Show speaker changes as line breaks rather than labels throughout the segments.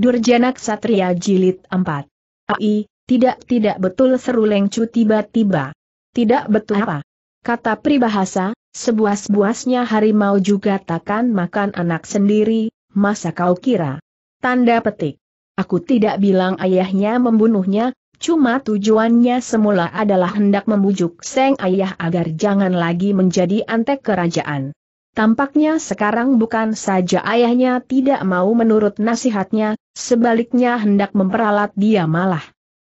Durjana Ksatria Jilid 4. Ai, tidak tidak betul seru Lengcu tiba-tiba. Tidak betul apa? Kata pribahasa, sebuas-buasnya harimau juga takkan makan anak sendiri, masa kau kira? Tanda petik. Aku tidak bilang ayahnya membunuhnya, cuma tujuannya semula adalah hendak membujuk Seng ayah agar jangan lagi menjadi antek kerajaan. Tampaknya sekarang bukan saja ayahnya tidak mau menurut nasihatnya, sebaliknya hendak memperalat dia malah.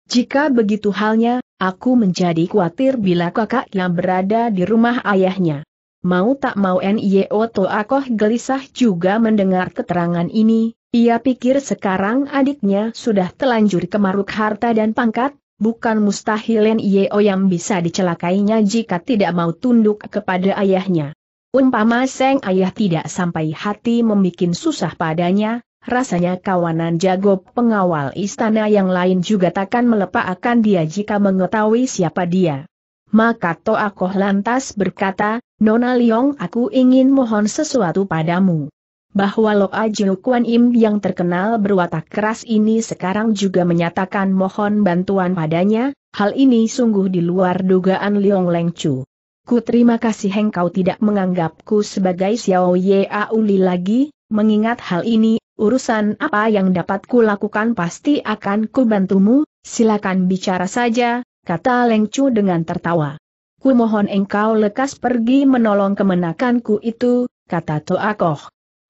Jika begitu halnya, aku menjadi khawatir bila yang berada di rumah ayahnya. Mau tak mau N.Y.O. Toakoh gelisah juga mendengar keterangan ini, ia pikir sekarang adiknya sudah telanjur kemaruk harta dan pangkat, bukan mustahil N.Y.O. yang bisa dicelakainya jika tidak mau tunduk kepada ayahnya. Umpama Seng ayah tidak sampai hati membuat susah padanya, Rasanya kawanan jago pengawal istana yang lain juga takkan melepak akan dia jika mengetahui siapa dia. Maka Toakoh lantas berkata, Nona Liong aku ingin mohon sesuatu padamu. Bahwa Lo Ajiu Kuan Im yang terkenal berwatak keras ini sekarang juga menyatakan mohon bantuan padanya, hal ini sungguh di luar dugaan Liong Leng Chu. Ku terima kasih engkau tidak menganggapku sebagai Xiao Ye Auli lagi, mengingat hal ini urusan apa yang dapat kulakukan pasti akan kubantumu, silakan bicara saja, kata Lengcu dengan tertawa. Ku mohon engkau lekas pergi menolong kemenakanku itu, kata Leng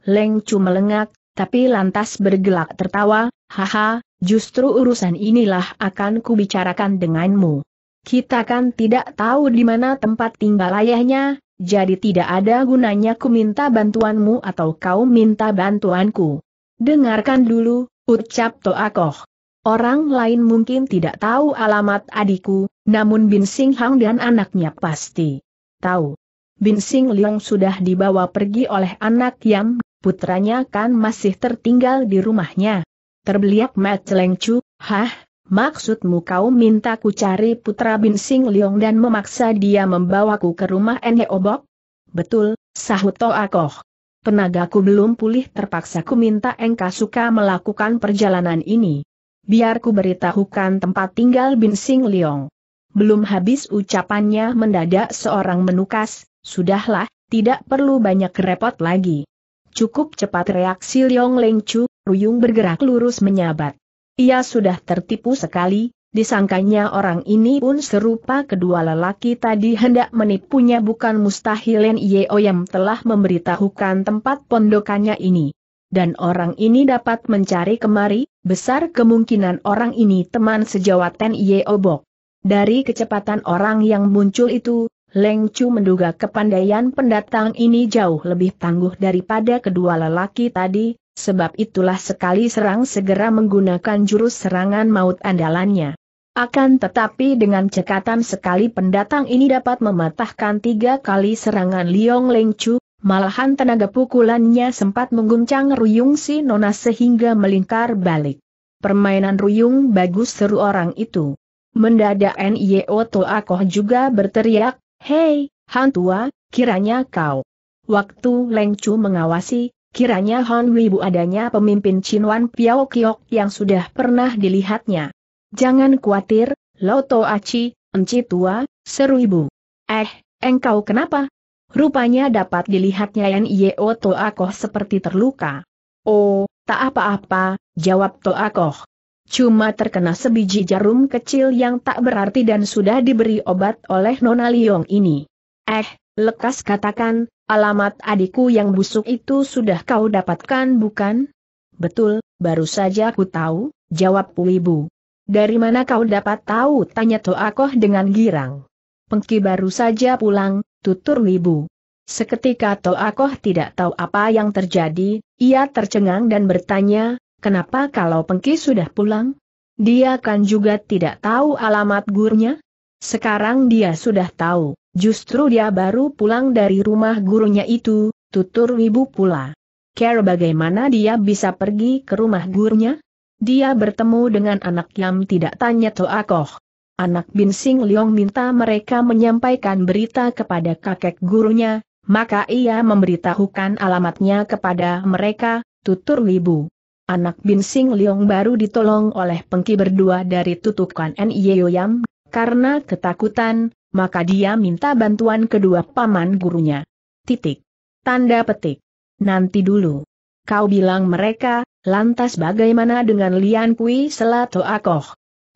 Lengcu melengak, tapi lantas bergelak tertawa, haha, justru urusan inilah akan kubicarakan denganmu. Kita kan tidak tahu di mana tempat tinggal ayahnya, jadi tidak ada gunanya ku minta bantuanmu atau kau minta bantuanku. Dengarkan dulu, ucap Toakoh. Orang lain mungkin tidak tahu alamat adikku, namun Bin Sing Hang dan anaknya pasti tahu. Bin Sing Liang sudah dibawa pergi oleh anak Yam, putranya kan masih tertinggal di rumahnya. Terbeliak Mat Chu, hah, maksudmu kau minta ku cari putra Bin Sing Liang dan memaksa dia membawaku ke rumah Nye Obok? Betul, sahut Toakoh. Tenagaku belum pulih terpaksa ku minta suka melakukan perjalanan ini. Biar ku beritahukan tempat tinggal Bin Sing Leong. Belum habis ucapannya mendadak seorang menukas, sudahlah, tidak perlu banyak repot lagi. Cukup cepat reaksi Leong Leng Chu, Ruyung bergerak lurus menyabat. Ia sudah tertipu sekali, Disangkanya orang ini pun serupa kedua lelaki tadi hendak menipunya bukan mustahil Yeo yang telah memberitahukan tempat pondokannya ini. Dan orang ini dapat mencari kemari, besar kemungkinan orang ini teman sejawatan Yeo Obok. Dari kecepatan orang yang muncul itu, Leng Chu menduga kepandaian pendatang ini jauh lebih tangguh daripada kedua lelaki tadi, sebab itulah sekali serang segera menggunakan jurus serangan maut andalannya. Akan tetapi dengan cekatan sekali pendatang ini dapat mematahkan tiga kali serangan Liong Lengchu, malahan tenaga pukulannya sempat mengguncang Ruyung Si Nona sehingga melingkar balik. Permainan Ruyung bagus seru orang itu. Mendadak Nio Akoh juga berteriak, Hei, Han Tua, kiranya kau. Waktu Leng Chu mengawasi, kiranya Han Wibu adanya pemimpin Chinwan Piao Kiok yang sudah pernah dilihatnya. Jangan khawatir, Loto Aci, Enci tua, seru ibu. Eh, engkau kenapa? Rupanya dapat dilihatnya Yan Yeo Toakoh seperti terluka. Oh, tak apa-apa, jawab Toakoh. Cuma terkena sebiji jarum kecil yang tak berarti dan sudah diberi obat oleh Nona Liong ini. Eh, lekas katakan, alamat adikku yang busuk itu sudah kau dapatkan bukan? Betul, baru saja ku tahu, jawab Wibu. Dari mana kau dapat tahu? Tanya Toakoh dengan girang. Pengki baru saja pulang, tutur Wibu. Seketika Toakoh tidak tahu apa yang terjadi, ia tercengang dan bertanya, kenapa kalau Pengki sudah pulang? Dia kan juga tidak tahu alamat gurunya? Sekarang dia sudah tahu, justru dia baru pulang dari rumah gurunya itu, tutur Wibu pula. Care bagaimana dia bisa pergi ke rumah gurunya? dia bertemu dengan anak yang tidak tanya Koh. Anak Bin Sing Leong minta mereka menyampaikan berita kepada kakek gurunya, maka ia memberitahukan alamatnya kepada mereka, tutur Wibu. Anak Bin Sing Leong baru ditolong oleh pengki berdua dari tutukan N.I.O. Yam, karena ketakutan, maka dia minta bantuan kedua paman gurunya. Titik. Tanda petik. Nanti dulu. Kau bilang mereka, Lantas bagaimana dengan Lian Kui Selato Akoh?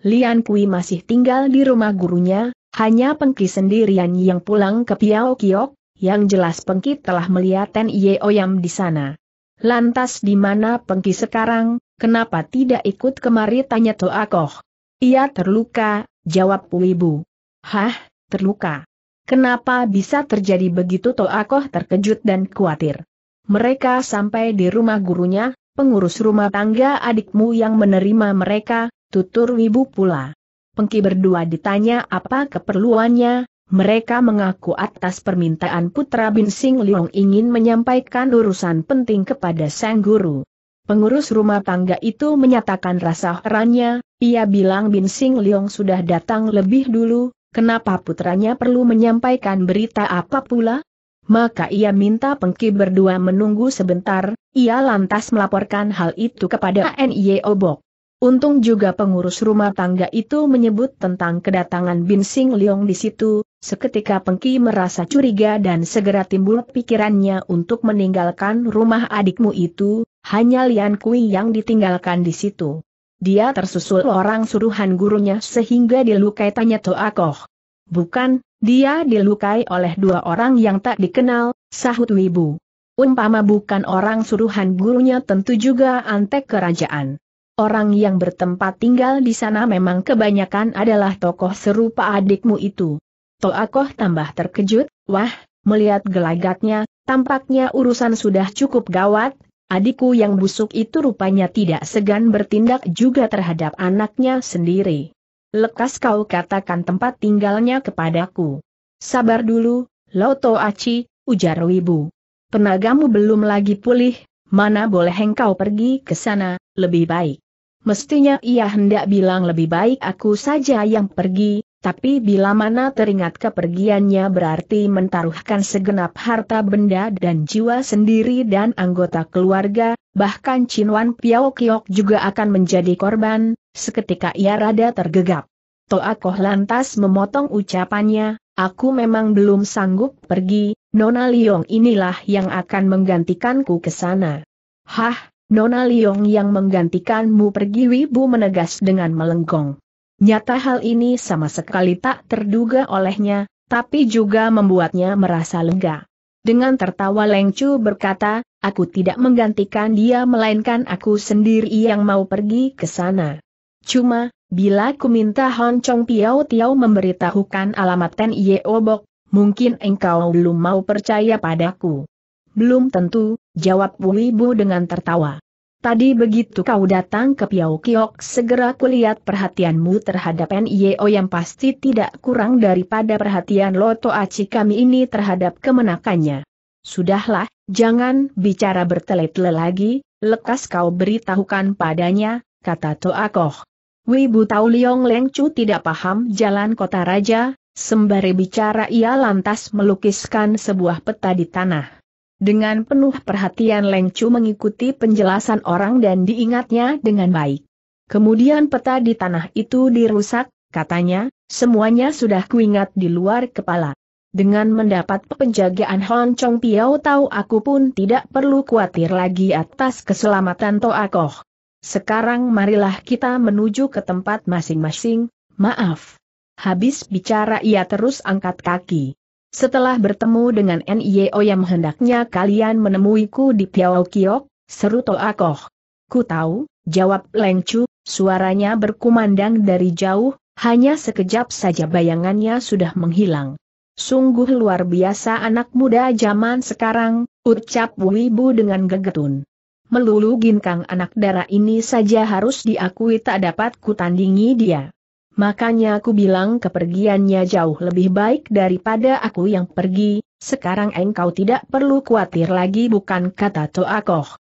Lian Kui masih tinggal di rumah gurunya, hanya Pengki sendirian yang pulang ke Piao Kiok, yang jelas Pengki telah melihat Ten Ye Oyam di sana. Lantas di mana Pengki sekarang, kenapa tidak ikut kemari tanya Koh. Ia terluka, jawab Puibu. Hah, terluka. Kenapa bisa terjadi begitu Koh terkejut dan khawatir? Mereka sampai di rumah gurunya, pengurus rumah tangga adikmu yang menerima mereka, tutur Wibu pula. Pengki berdua ditanya apa keperluannya, mereka mengaku atas permintaan putra Bin Sing Leong ingin menyampaikan urusan penting kepada sang guru. Pengurus rumah tangga itu menyatakan rasa herannya, ia bilang Bin Sing Leong sudah datang lebih dulu, kenapa putranya perlu menyampaikan berita apa pula? Maka ia minta pengki berdua menunggu sebentar, ia lantas melaporkan hal itu kepada NIE Obok. Untung juga pengurus rumah tangga itu menyebut tentang kedatangan Bin Sing Leong di situ, seketika Pengki merasa curiga dan segera timbul pikirannya untuk meninggalkan rumah adikmu itu, hanya Lian Kui yang ditinggalkan di situ. Dia tersusul orang suruhan gurunya sehingga dilukai tanya Koh. Bukan, dia dilukai oleh dua orang yang tak dikenal, sahut Wibu. Umpama bukan orang suruhan gurunya tentu juga antek kerajaan. Orang yang bertempat tinggal di sana memang kebanyakan adalah tokoh serupa adikmu itu. Toakoh tambah terkejut, wah, melihat gelagatnya, tampaknya urusan sudah cukup gawat, adikku yang busuk itu rupanya tidak segan bertindak juga terhadap anaknya sendiri. Lekas kau katakan tempat tinggalnya kepadaku. Sabar dulu, Loto Aci, ujar Wibu. Tenagamu belum lagi pulih, mana boleh engkau pergi ke sana, lebih baik. Mestinya ia hendak bilang lebih baik aku saja yang pergi, tapi bila mana teringat kepergiannya berarti mentaruhkan segenap harta benda dan jiwa sendiri dan anggota keluarga, bahkan Wan Piao Kiok juga akan menjadi korban, seketika ia rada tergegap. Toakoh lantas memotong ucapannya, aku memang belum sanggup pergi, Nona Liong inilah yang akan menggantikanku ke sana. Hah, Nona Liong yang menggantikanmu pergi Wibu menegas dengan melenggong. Nyata hal ini sama sekali tak terduga olehnya, tapi juga membuatnya merasa lega. Dengan tertawa Lengcu berkata, aku tidak menggantikan dia melainkan aku sendiri yang mau pergi ke sana. Cuma, Bila ku minta Hon Chong Piao Tiao memberitahukan alamat Ten Yeo Obok, mungkin engkau belum mau percaya padaku. Belum tentu, jawab Wu Ibu dengan tertawa. Tadi begitu kau datang ke Piao Kiok segera kulihat perhatianmu terhadap NIO yang pasti tidak kurang daripada perhatian Loto Aci kami ini terhadap kemenakannya. Sudahlah, jangan bicara bertele-tele lagi, lekas kau beritahukan padanya, kata Toa Koh. Wibu Tau Liong Lengcu tidak paham jalan kota raja, sembari bicara ia lantas melukiskan sebuah peta di tanah. Dengan penuh perhatian Lengcu mengikuti penjelasan orang dan diingatnya dengan baik. Kemudian peta di tanah itu dirusak, katanya, semuanya sudah kuingat di luar kepala. Dengan mendapat penjagaan Hon Chong Piao tahu aku pun tidak perlu khawatir lagi atas keselamatan Toakoh. Sekarang marilah kita menuju ke tempat masing-masing, maaf. Habis bicara ia terus angkat kaki. Setelah bertemu dengan NIO yang hendaknya kalian menemuiku di Piao Kiok, seru Toakoh. Ku tahu, jawab Leng Chu, suaranya berkumandang dari jauh, hanya sekejap saja bayangannya sudah menghilang. Sungguh luar biasa anak muda zaman sekarang, ucap Wibu dengan gegetun melulu ginkang anak darah ini saja harus diakui tak dapat kutandingi dia. Makanya aku bilang kepergiannya jauh lebih baik daripada aku yang pergi, sekarang engkau tidak perlu khawatir lagi bukan kata Toakoh.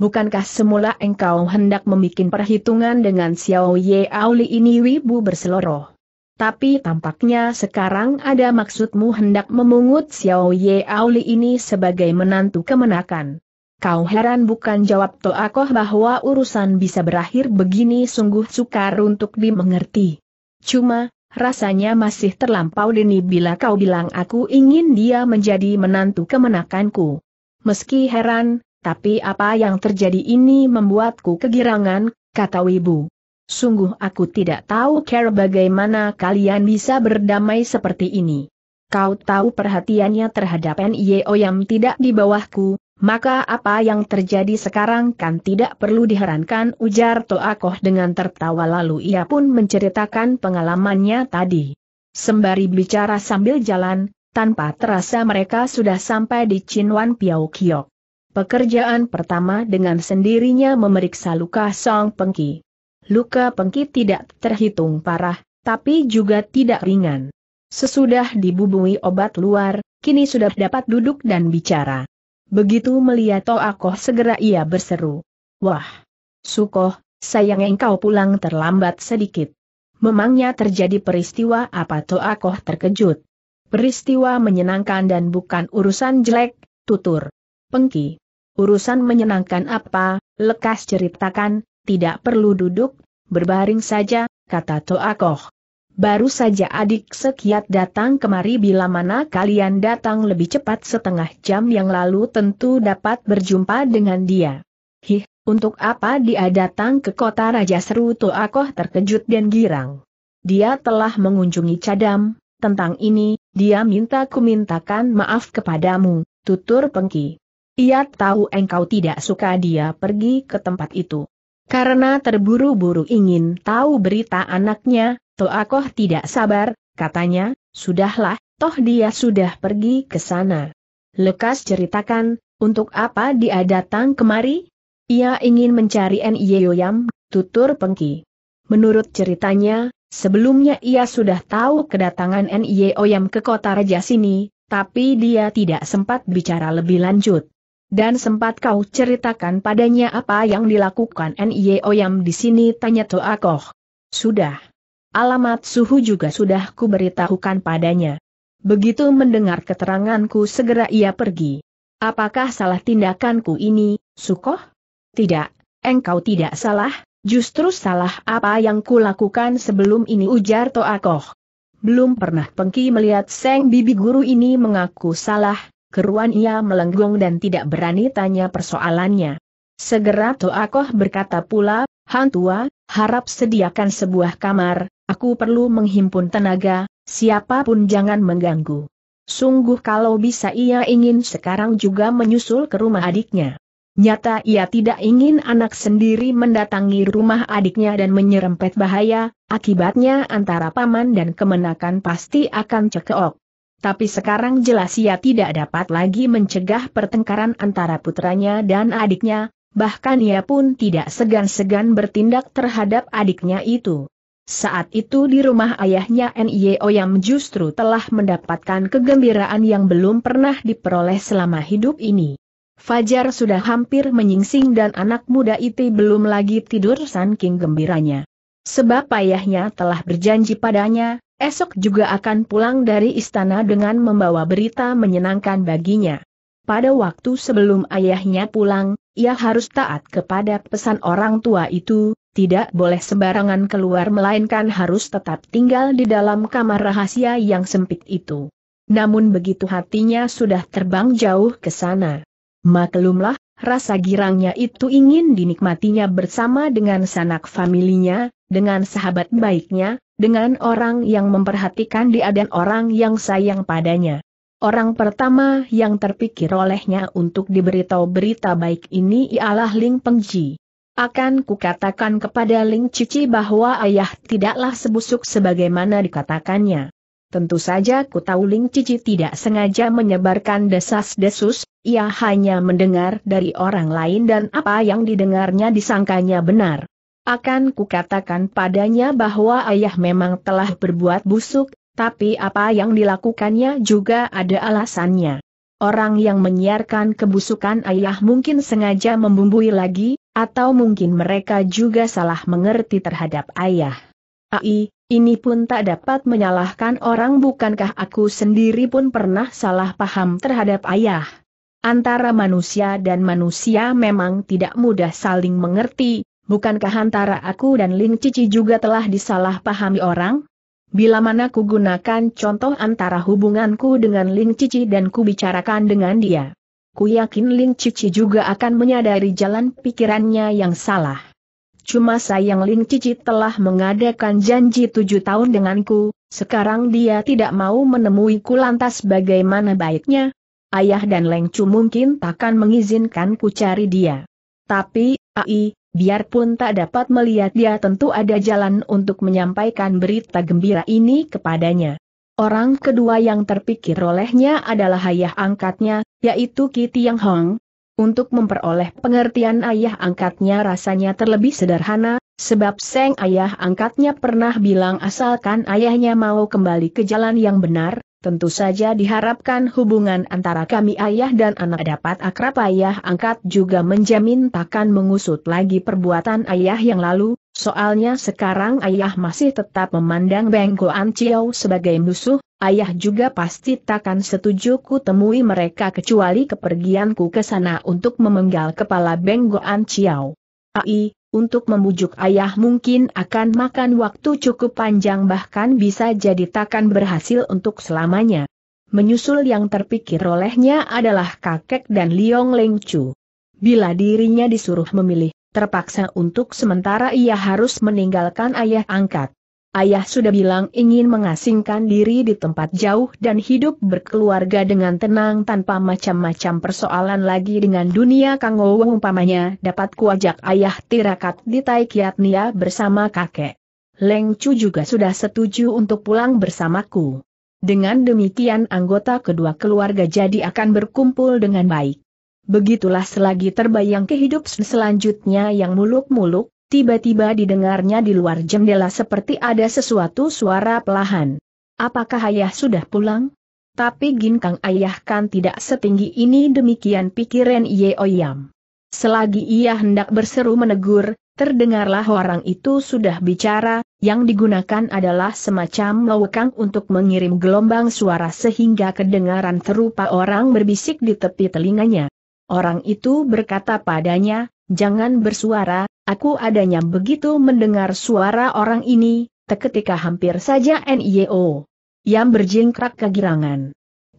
Bukankah semula engkau hendak membuat perhitungan dengan Xiao Ye Auli ini wibu berseloroh? Tapi tampaknya sekarang ada maksudmu hendak memungut Xiao Ye Auli ini sebagai menantu kemenakan. Kau heran bukan jawab Toakoh bahwa urusan bisa berakhir begini sungguh sukar untuk dimengerti. Cuma, rasanya masih terlampau dini bila kau bilang aku ingin dia menjadi menantu kemenakanku. Meski heran, tapi apa yang terjadi ini membuatku kegirangan, kata Wibu. Sungguh aku tidak tahu care bagaimana kalian bisa berdamai seperti ini. Kau tahu perhatiannya terhadap NIO yang tidak di bawahku, maka apa yang terjadi sekarang kan tidak perlu diherankan ujar Toakoh dengan tertawa lalu ia pun menceritakan pengalamannya tadi. Sembari bicara sambil jalan, tanpa terasa mereka sudah sampai di Chinwan Piao Kiok. Pekerjaan pertama dengan sendirinya memeriksa luka Song Pengki. Luka Pengki tidak terhitung parah, tapi juga tidak ringan. Sesudah dibubui obat luar, kini sudah dapat duduk dan bicara. Begitu melihat Toakoh segera ia berseru. Wah! Sukoh, sayang engkau pulang terlambat sedikit. Memangnya terjadi peristiwa apa Toakoh terkejut. Peristiwa menyenangkan dan bukan urusan jelek, tutur. Pengki. Urusan menyenangkan apa, lekas ceritakan, tidak perlu duduk, berbaring saja, kata Toakoh. Baru saja adik sekiat datang kemari bila mana kalian datang lebih cepat setengah jam yang lalu tentu dapat berjumpa dengan dia. Hih, untuk apa dia datang ke kota Raja Seru Toakoh terkejut dan girang. Dia telah mengunjungi Cadam, tentang ini, dia minta kumintakan maaf kepadamu, tutur pengki. Ia tahu engkau tidak suka dia pergi ke tempat itu. Karena terburu-buru ingin tahu berita anaknya, Toakoh tidak sabar, katanya, sudahlah, toh dia sudah pergi ke sana. Lekas ceritakan, untuk apa dia datang kemari? Ia ingin mencari Nyeoyam, tutur Pengki. Menurut ceritanya, sebelumnya ia sudah tahu kedatangan Nyeoyam ke kota raja sini, tapi dia tidak sempat bicara lebih lanjut. Dan sempat kau ceritakan padanya apa yang dilakukan Nyeoyam di sini tanya Toakoh. Sudah. Alamat suhu juga sudah kuberitahukan padanya. Begitu mendengar keteranganku segera ia pergi. Apakah salah tindakanku ini, Sukoh? Tidak, engkau tidak salah, justru salah apa yang kulakukan sebelum ini ujar Toakoh. Belum pernah Pengki melihat Seng Bibi Guru ini mengaku salah, keruan ia melenggong dan tidak berani tanya persoalannya. Segera Toakoh berkata pula, hantuah, harap sediakan sebuah kamar, Aku perlu menghimpun tenaga, siapapun jangan mengganggu. Sungguh kalau bisa ia ingin sekarang juga menyusul ke rumah adiknya. Nyata ia tidak ingin anak sendiri mendatangi rumah adiknya dan menyerempet bahaya, akibatnya antara paman dan kemenakan pasti akan cekok. Tapi sekarang jelas ia tidak dapat lagi mencegah pertengkaran antara putranya dan adiknya, bahkan ia pun tidak segan-segan bertindak terhadap adiknya itu. Saat itu di rumah ayahnya N.I.O. yang justru telah mendapatkan kegembiraan yang belum pernah diperoleh selama hidup ini. Fajar sudah hampir menyingsing dan anak muda itu belum lagi tidur saking gembiranya. Sebab ayahnya telah berjanji padanya, esok juga akan pulang dari istana dengan membawa berita menyenangkan baginya. Pada waktu sebelum ayahnya pulang, ia harus taat kepada pesan orang tua itu, tidak boleh sembarangan keluar melainkan harus tetap tinggal di dalam kamar rahasia yang sempit itu. Namun begitu hatinya sudah terbang jauh ke sana. Maklumlah, rasa girangnya itu ingin dinikmatinya bersama dengan sanak familinya, dengan sahabat baiknya, dengan orang yang memperhatikan dia dan orang yang sayang padanya. Orang pertama yang terpikir olehnya untuk diberitahu berita baik ini ialah Ling Pengji. Akan kukatakan kepada Ling Cici bahwa ayah tidaklah sebusuk sebagaimana dikatakannya. Tentu saja ku tahu Ling Cici tidak sengaja menyebarkan desas-desus, ia hanya mendengar dari orang lain dan apa yang didengarnya disangkanya benar. Akan kukatakan padanya bahwa ayah memang telah berbuat busuk, tapi apa yang dilakukannya juga ada alasannya. Orang yang menyiarkan kebusukan ayah mungkin sengaja membumbui lagi, atau mungkin mereka juga salah mengerti terhadap ayah. Ai, ini pun tak dapat menyalahkan orang bukankah aku sendiri pun pernah salah paham terhadap ayah. Antara manusia dan manusia memang tidak mudah saling mengerti, bukankah antara aku dan Ling Cici juga telah disalahpahami orang? Bila mana ku gunakan contoh antara hubunganku dengan Ling Cici dan ku bicarakan dengan dia. Ku yakin Ling Cici juga akan menyadari jalan pikirannya yang salah. Cuma sayang Ling Cici telah mengadakan janji tujuh tahun denganku, sekarang dia tidak mau menemuiku lantas bagaimana baiknya? Ayah dan Leng Cu mungkin takkan mengizinkan ku cari dia. Tapi, Ai, biarpun tak dapat melihat dia tentu ada jalan untuk menyampaikan berita gembira ini kepadanya. Orang kedua yang terpikir olehnya adalah ayah angkatnya, yaitu Ki Tiang Hong. Untuk memperoleh pengertian ayah angkatnya rasanya terlebih sederhana, sebab Seng ayah angkatnya pernah bilang asalkan ayahnya mau kembali ke jalan yang benar, Tentu saja diharapkan hubungan antara kami ayah dan anak dapat akrab ayah angkat juga menjamin takkan mengusut lagi perbuatan ayah yang lalu, soalnya sekarang ayah masih tetap memandang Benggo Ciao sebagai musuh, ayah juga pasti takkan setuju ku temui mereka kecuali kepergianku ke sana untuk memenggal kepala Benggo Ciao. Ai, untuk membujuk ayah mungkin akan makan waktu cukup panjang bahkan bisa jadi takkan berhasil untuk selamanya. Menyusul yang terpikir olehnya adalah kakek dan Liong Leng Chu. Bila dirinya disuruh memilih, terpaksa untuk sementara ia harus meninggalkan ayah angkat. Ayah sudah bilang ingin mengasingkan diri di tempat jauh dan hidup berkeluarga dengan tenang tanpa macam-macam persoalan lagi dengan dunia Kang Owo umpamanya dapat kuajak ayah tirakat di Taikiatnia bersama kakek. Leng Chu juga sudah setuju untuk pulang bersamaku. Dengan demikian anggota kedua keluarga jadi akan berkumpul dengan baik. Begitulah selagi terbayang kehidupan selanjutnya yang muluk-muluk, Tiba-tiba didengarnya di luar jendela seperti ada sesuatu suara pelahan. Apakah ayah sudah pulang? Tapi ginkang ayah kan tidak setinggi ini demikian pikiran Ye Oyam. Selagi ia hendak berseru menegur, terdengarlah orang itu sudah bicara, yang digunakan adalah semacam lawekang untuk mengirim gelombang suara sehingga kedengaran terupa orang berbisik di tepi telinganya. Orang itu berkata padanya, jangan bersuara, Aku adanya begitu mendengar suara orang ini, teketika hampir saja NIO. Yang berjingkrak kegirangan.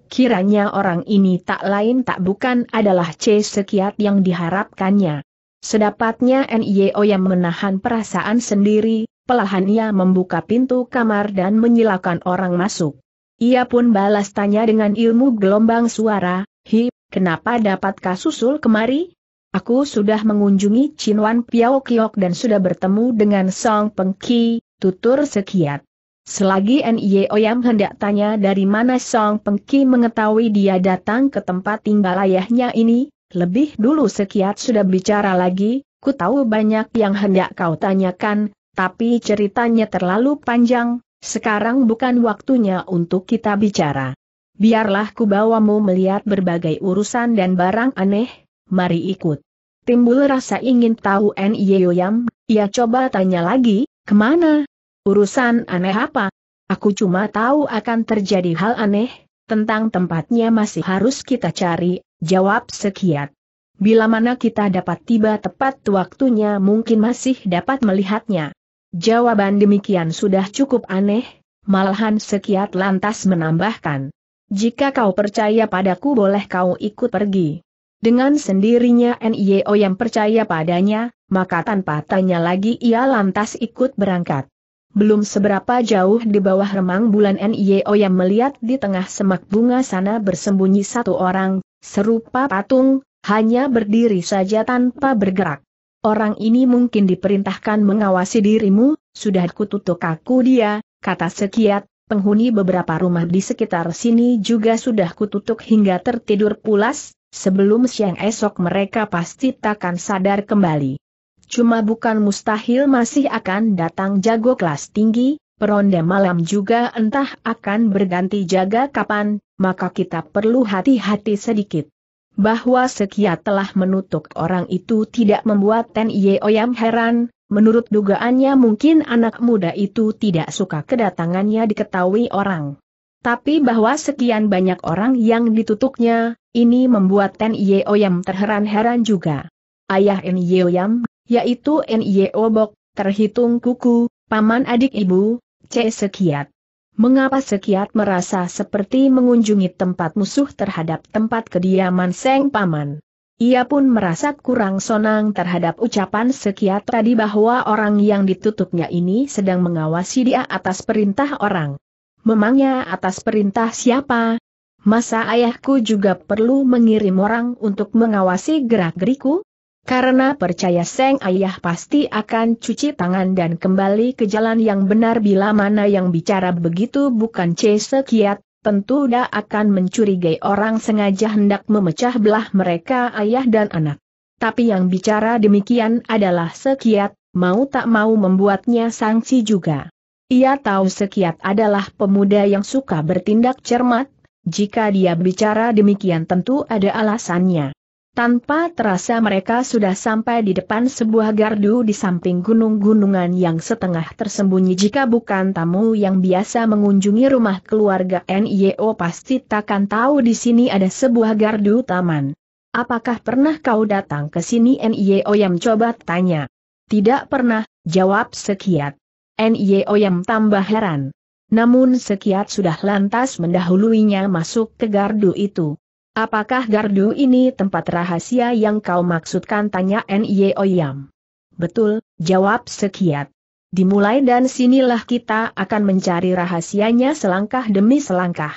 Kiranya orang ini tak lain tak bukan adalah C sekiat yang diharapkannya. Sedapatnya NIO yang menahan perasaan sendiri, pelahan ia membuka pintu kamar dan menyilakan orang masuk. Ia pun balas tanya dengan ilmu gelombang suara, Hi, kenapa dapatkah susul kemari? Aku sudah mengunjungi Chinwan Piao Kiok dan sudah bertemu dengan Song Peng Ki, tutur sekiat. Selagi Nye Oyam hendak tanya dari mana Song Peng Ki mengetahui dia datang ke tempat tinggal ayahnya ini, lebih dulu sekiat sudah bicara lagi, ku tahu banyak yang hendak kau tanyakan, tapi ceritanya terlalu panjang, sekarang bukan waktunya untuk kita bicara. Biarlah ku bawamu melihat berbagai urusan dan barang aneh, mari ikut. Timbul rasa ingin tahu Yoyam, ia ya coba tanya lagi, kemana? Urusan aneh apa? Aku cuma tahu akan terjadi hal aneh, tentang tempatnya masih harus kita cari, jawab sekiat. Bila mana kita dapat tiba tepat waktunya mungkin masih dapat melihatnya. Jawaban demikian sudah cukup aneh, malahan sekiat lantas menambahkan. Jika kau percaya padaku boleh kau ikut pergi. Dengan sendirinya NIO yang percaya padanya, maka tanpa tanya lagi ia lantas ikut berangkat. Belum seberapa jauh di bawah remang bulan NIO yang melihat di tengah semak bunga sana bersembunyi satu orang, serupa patung, hanya berdiri saja tanpa bergerak. Orang ini mungkin diperintahkan mengawasi dirimu, sudah kututuk aku dia, kata Sekiat, penghuni beberapa rumah di sekitar sini juga sudah kututuk hingga tertidur pulas, sebelum siang esok mereka pasti takkan sadar kembali. Cuma bukan mustahil masih akan datang jago kelas tinggi, peronda malam juga entah akan berganti jaga kapan, maka kita perlu hati-hati sedikit. Bahwa sekia telah menutup orang itu tidak membuat Ten Ye Oyam heran, Menurut dugaannya mungkin anak muda itu tidak suka kedatangannya diketahui orang. Tapi bahwa sekian banyak orang yang ditutupnya, ini membuat Ten Yam terheran-heran juga. Ayah N Yam, yaitu N Obok, terhitung kuku, paman adik ibu, C Sekiat. Mengapa Sekiat merasa seperti mengunjungi tempat musuh terhadap tempat kediaman Seng Paman? Ia pun merasa kurang senang terhadap ucapan sekiat tadi bahwa orang yang ditutupnya ini sedang mengawasi dia atas perintah orang. Memangnya atas perintah siapa? Masa ayahku juga perlu mengirim orang untuk mengawasi gerak-geriku? Karena percaya Seng Ayah pasti akan cuci tangan dan kembali ke jalan yang benar bila mana yang bicara begitu bukan C Sekiat, tentu dia akan mencurigai orang sengaja hendak memecah belah mereka ayah dan anak. Tapi yang bicara demikian adalah Sekiat, mau tak mau membuatnya sanksi juga. Ia tahu Sekiat adalah pemuda yang suka bertindak cermat, jika dia bicara demikian tentu ada alasannya. Tanpa terasa mereka sudah sampai di depan sebuah gardu di samping gunung-gunungan yang setengah tersembunyi jika bukan tamu yang biasa mengunjungi rumah keluarga NIO pasti takkan tahu di sini ada sebuah gardu taman. Apakah pernah kau datang ke sini NIO yang coba tanya? Tidak pernah, jawab Sekiat. NIO yang tambah heran. Namun Sekiat sudah lantas mendahuluinya masuk ke gardu itu. Apakah gardu ini tempat rahasia yang kau maksudkan? Tanya N.Y.O. Oyam. Betul, jawab Sekiat. Dimulai dan sinilah kita akan mencari rahasianya selangkah demi selangkah.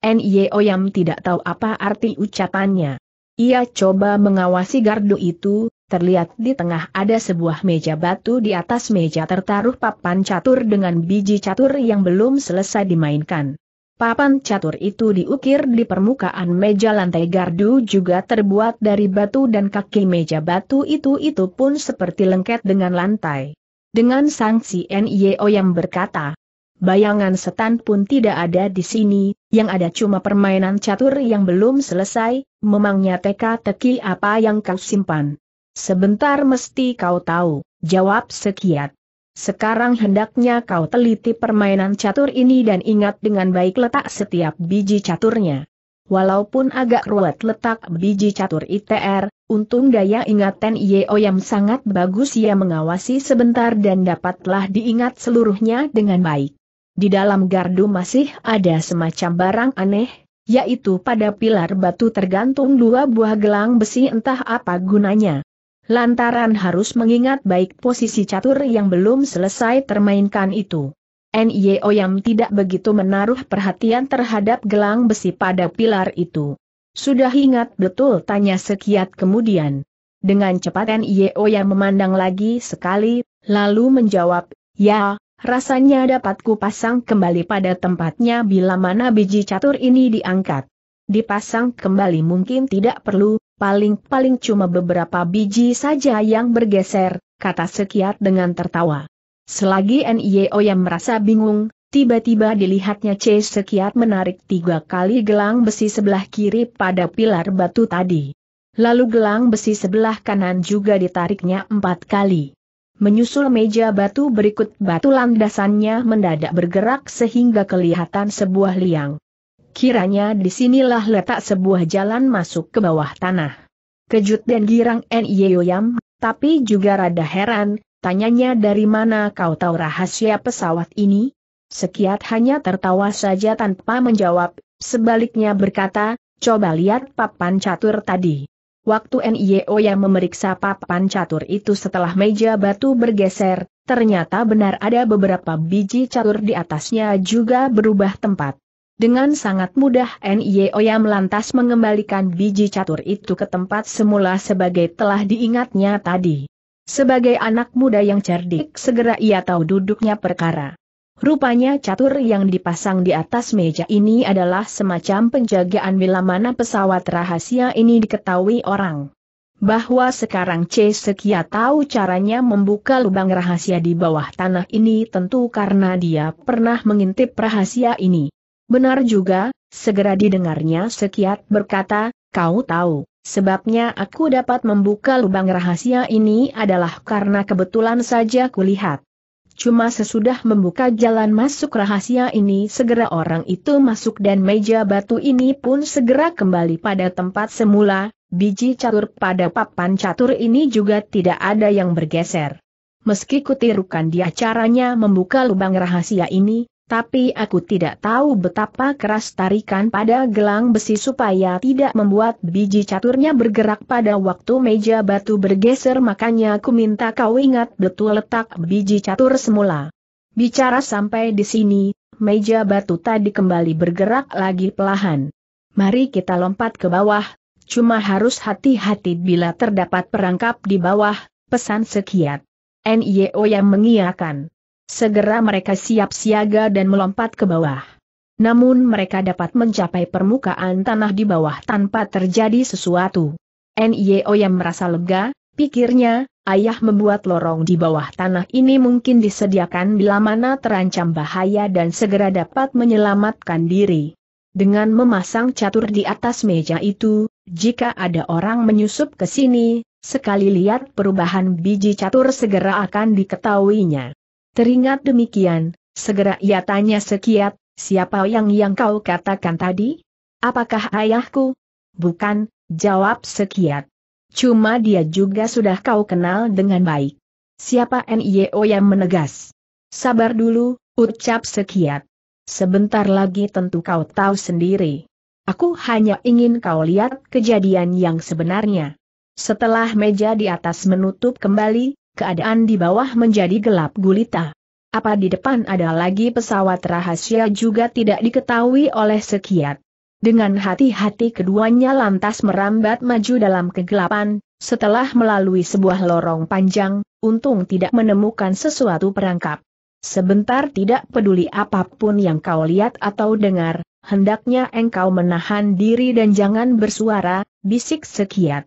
N.Y.O. Oyam tidak tahu apa arti ucapannya. Ia coba mengawasi gardu itu, terlihat di tengah ada sebuah meja batu di atas meja tertaruh papan catur dengan biji catur yang belum selesai dimainkan. Papan catur itu diukir di permukaan meja lantai gardu juga terbuat dari batu dan kaki meja batu itu-itu pun seperti lengket dengan lantai. Dengan sanksi NIO oh yang berkata, bayangan setan pun tidak ada di sini, yang ada cuma permainan catur yang belum selesai, memangnya teka-teki apa yang kau simpan. Sebentar mesti kau tahu, jawab sekiat. Sekarang hendaknya kau teliti permainan catur ini dan ingat dengan baik letak setiap biji caturnya. Walaupun agak ruwet letak biji catur ITR, untung daya ingatan yang sangat bagus ia mengawasi sebentar dan dapatlah diingat seluruhnya dengan baik. Di dalam gardu masih ada semacam barang aneh, yaitu pada pilar batu tergantung dua buah gelang besi entah apa gunanya lantaran harus mengingat baik posisi catur yang belum selesai termainkan itu. NIO yang tidak begitu menaruh perhatian terhadap gelang besi pada pilar itu. Sudah ingat betul tanya sekiat kemudian. Dengan cepat NIO yang memandang lagi sekali, lalu menjawab, ya, rasanya dapat kupasang kembali pada tempatnya bila mana biji catur ini diangkat. Dipasang kembali mungkin tidak perlu, paling-paling cuma beberapa biji saja yang bergeser, kata Sekiat dengan tertawa. Selagi NIO yang merasa bingung, tiba-tiba dilihatnya C Sekiat menarik tiga kali gelang besi sebelah kiri pada pilar batu tadi. Lalu gelang besi sebelah kanan juga ditariknya empat kali. Menyusul meja batu berikut batu landasannya mendadak bergerak sehingga kelihatan sebuah liang. Kiranya disinilah letak sebuah jalan masuk ke bawah tanah. Kejut dan girang Nyeoyam, tapi juga rada heran, tanyanya dari mana kau tahu rahasia pesawat ini? Sekiat hanya tertawa saja tanpa menjawab, sebaliknya berkata, coba lihat papan catur tadi. Waktu NIO yang memeriksa papan catur itu setelah meja batu bergeser, ternyata benar ada beberapa biji catur di atasnya juga berubah tempat. Dengan sangat mudah Nioya lantas mengembalikan biji catur itu ke tempat semula sebagai telah diingatnya tadi. Sebagai anak muda yang cerdik segera ia tahu duduknya perkara. Rupanya catur yang dipasang di atas meja ini adalah semacam penjagaan bila mana pesawat rahasia ini diketahui orang. Bahwa sekarang C. Sekia tahu caranya membuka lubang rahasia di bawah tanah ini tentu karena dia pernah mengintip rahasia ini. Benar juga, segera didengarnya Sekiat berkata, kau tahu, sebabnya aku dapat membuka lubang rahasia ini adalah karena kebetulan saja kulihat. Cuma sesudah membuka jalan masuk rahasia ini segera orang itu masuk dan meja batu ini pun segera kembali pada tempat semula, biji catur pada papan catur ini juga tidak ada yang bergeser. Meski kutirukan dia caranya membuka lubang rahasia ini, tapi aku tidak tahu betapa keras tarikan pada gelang besi supaya tidak membuat biji caturnya bergerak pada waktu meja batu bergeser makanya aku minta kau ingat betul letak biji catur semula. Bicara sampai di sini, meja batu tadi kembali bergerak lagi pelahan. Mari kita lompat ke bawah, cuma harus hati-hati bila terdapat perangkap di bawah, pesan sekiat. N.Y.O. yang mengiakan. Segera mereka siap siaga dan melompat ke bawah. Namun mereka dapat mencapai permukaan tanah di bawah tanpa terjadi sesuatu. NIO yang merasa lega, pikirnya, ayah membuat lorong di bawah tanah ini mungkin disediakan bila mana terancam bahaya dan segera dapat menyelamatkan diri. Dengan memasang catur di atas meja itu, jika ada orang menyusup ke sini, sekali lihat perubahan biji catur segera akan diketahuinya. Teringat demikian, segera ia tanya sekiat, siapa yang yang kau katakan tadi? Apakah ayahku? Bukan, jawab sekiat. Cuma dia juga sudah kau kenal dengan baik. Siapa NIO yang menegas? Sabar dulu, ucap sekiat. Sebentar lagi tentu kau tahu sendiri. Aku hanya ingin kau lihat kejadian yang sebenarnya. Setelah meja di atas menutup kembali, keadaan di bawah menjadi gelap gulita. Apa di depan ada lagi pesawat rahasia juga tidak diketahui oleh sekiat. Dengan hati-hati keduanya lantas merambat maju dalam kegelapan, setelah melalui sebuah lorong panjang, untung tidak menemukan sesuatu perangkap. Sebentar tidak peduli apapun yang kau lihat atau dengar, hendaknya engkau menahan diri dan jangan bersuara, bisik sekiat.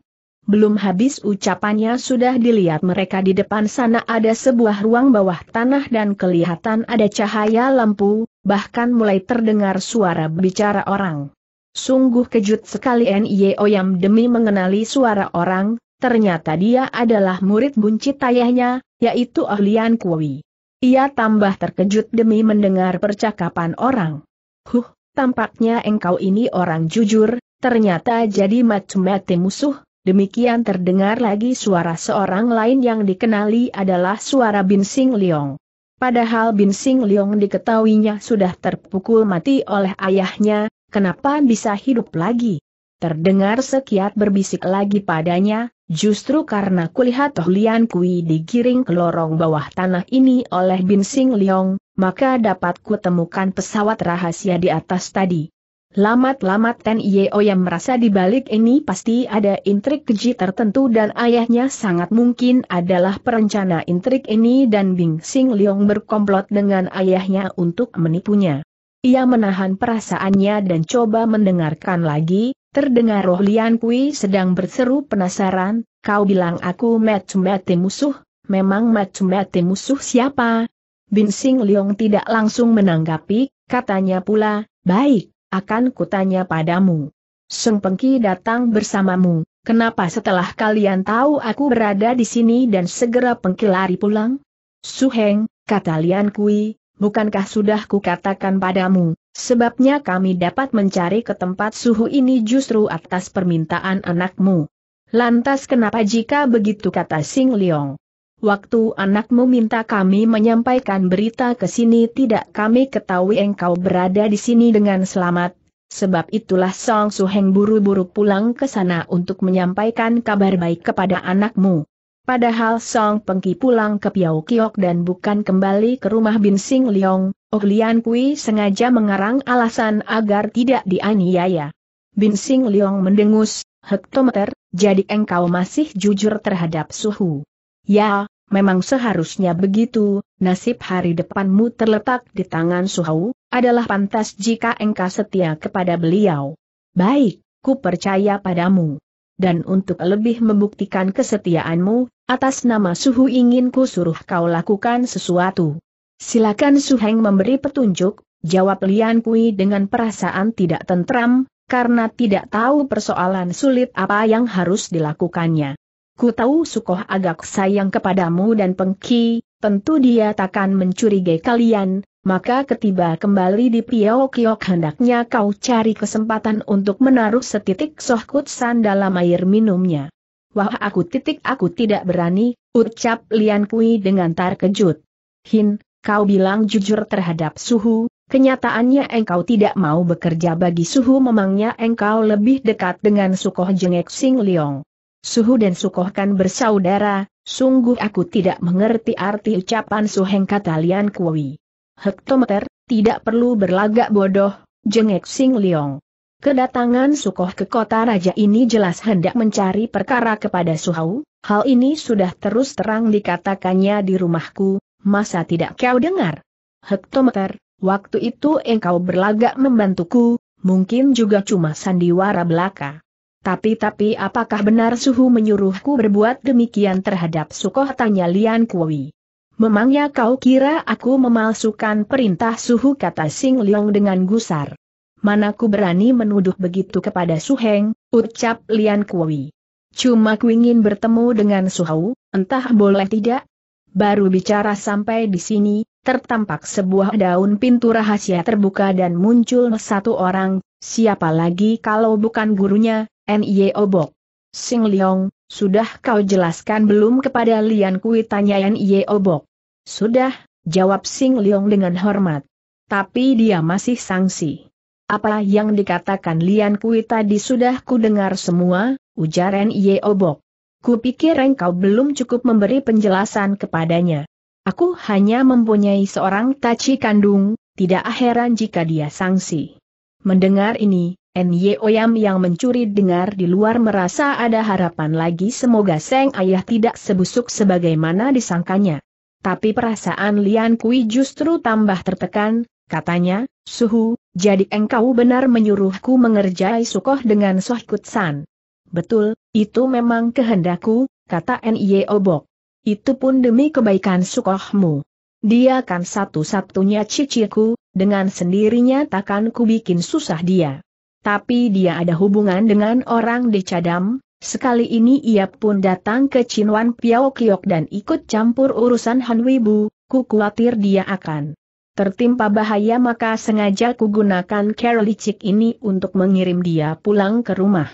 Belum habis ucapannya sudah dilihat mereka di depan sana ada sebuah ruang bawah tanah dan kelihatan ada cahaya lampu, bahkan mulai terdengar suara bicara orang. Sungguh kejut sekali N.Y.O. yang demi mengenali suara orang, ternyata dia adalah murid buncit ayahnya, yaitu Ahlian Kui. Ia tambah terkejut demi mendengar percakapan orang. Huh, tampaknya engkau ini orang jujur, ternyata jadi macam mati musuh, Demikian terdengar lagi suara seorang lain yang dikenali adalah suara Bin Sing Leong. Padahal Bin Sing Leong diketahuinya sudah terpukul mati oleh ayahnya, kenapa bisa hidup lagi? Terdengar sekiat berbisik lagi padanya, justru karena kulihat Toh Lian Kui digiring ke lorong bawah tanah ini oleh Bin Sing Leong, maka dapat kutemukan pesawat rahasia di atas tadi. Lamat-lamat Ten Yeo oh yang merasa di balik ini pasti ada intrik keji tertentu dan ayahnya sangat mungkin adalah perencana intrik ini dan Bing Sing Leong berkomplot dengan ayahnya untuk menipunya. Ia menahan perasaannya dan coba mendengarkan lagi, terdengar Roh Lian Kui sedang berseru penasaran, kau bilang aku mati-mati musuh, memang mati-mati musuh siapa? Bing Sing Leong tidak langsung menanggapi, katanya pula, baik akan kutanya padamu. Sung Pengki datang bersamamu, kenapa setelah kalian tahu aku berada di sini dan segera Pengki lari pulang? Suheng, kata Lian Kui, bukankah sudah kukatakan padamu, sebabnya kami dapat mencari ke tempat suhu ini justru atas permintaan anakmu. Lantas kenapa jika begitu kata Sing Leong? Waktu anakmu minta kami menyampaikan berita ke sini tidak kami ketahui engkau berada di sini dengan selamat, sebab itulah Song Suheng buru-buru pulang ke sana untuk menyampaikan kabar baik kepada anakmu. Padahal Song Pengki pulang ke Piau Kiok dan bukan kembali ke rumah Bin Sing Leong, Oh Lian Kui sengaja mengarang alasan agar tidak dianiaya. Bin Sing Leong mendengus, hektometer, jadi engkau masih jujur terhadap suhu. Ya, memang seharusnya begitu, nasib hari depanmu terletak di tangan Suhau, adalah pantas jika engkau setia kepada beliau. Baik, ku percaya padamu. Dan untuk lebih membuktikan kesetiaanmu, atas nama Suhu ingin ku suruh kau lakukan sesuatu. Silakan Suheng memberi petunjuk, jawab Lian Kui dengan perasaan tidak tentram, karena tidak tahu persoalan sulit apa yang harus dilakukannya. Ku tahu Sukoh agak sayang kepadamu dan Pengki, tentu dia takkan mencurigai kalian, maka ketiba kembali di Piao Kiok hendaknya kau cari kesempatan untuk menaruh setitik soh kutsan dalam air minumnya. Wah aku titik aku tidak berani, ucap Lian Kui dengan terkejut. Hin, kau bilang jujur terhadap suhu, kenyataannya engkau tidak mau bekerja bagi suhu memangnya engkau lebih dekat dengan sukoh jengek Sing Leong. Suhu dan Sukohkan bersaudara, sungguh aku tidak mengerti arti ucapan Suheng kata Lian Kuwi. Hektometer, tidak perlu berlagak bodoh, jengek Sing Leong. Kedatangan Sukoh ke kota raja ini jelas hendak mencari perkara kepada Suhau, hal ini sudah terus terang dikatakannya di rumahku, masa tidak kau dengar? Hektometer, waktu itu engkau berlagak membantuku, mungkin juga cuma sandiwara belaka. Tapi-tapi apakah benar suhu menyuruhku berbuat demikian terhadap Sukoh tanya Lian Kui. Memangnya kau kira aku memalsukan perintah suhu kata Sing Leong dengan gusar. Mana Manaku berani menuduh begitu kepada Su Heng? ucap Lian Kui. Cuma ku ingin bertemu dengan Su Hau, entah boleh tidak? Baru bicara sampai di sini, tertampak sebuah daun pintu rahasia terbuka dan muncul satu orang, siapa lagi kalau bukan gurunya, NIE Obok. Sing Leong, sudah kau jelaskan belum kepada Lian Kui tanya NIE Obok? Sudah, jawab Sing Leong dengan hormat. Tapi dia masih sangsi. Apa yang dikatakan Lian Kui tadi sudah ku dengar semua, ujar NIE Obok. Kupikir engkau belum cukup memberi penjelasan kepadanya. Aku hanya mempunyai seorang taci kandung, tidak heran jika dia sangsi. Mendengar ini, Nye Oyam yang mencuri dengar di luar merasa ada harapan lagi semoga Seng Ayah tidak sebusuk sebagaimana disangkanya. Tapi perasaan Lian Kui justru tambah tertekan, katanya, Suhu, jadi engkau benar menyuruhku mengerjai sukoh dengan Soh kutsan. Betul, itu memang kehendakku, kata Nye Obok. Itu pun demi kebaikan sukohmu. Dia kan satu-satunya ciciku, dengan sendirinya takkan ku bikin susah dia tapi dia ada hubungan dengan orang di Cadam, sekali ini ia pun datang ke Chinwan Piao Kiok dan ikut campur urusan Han Wibu, ku khawatir dia akan tertimpa bahaya maka sengaja ku gunakan licik ini untuk mengirim dia pulang ke rumah.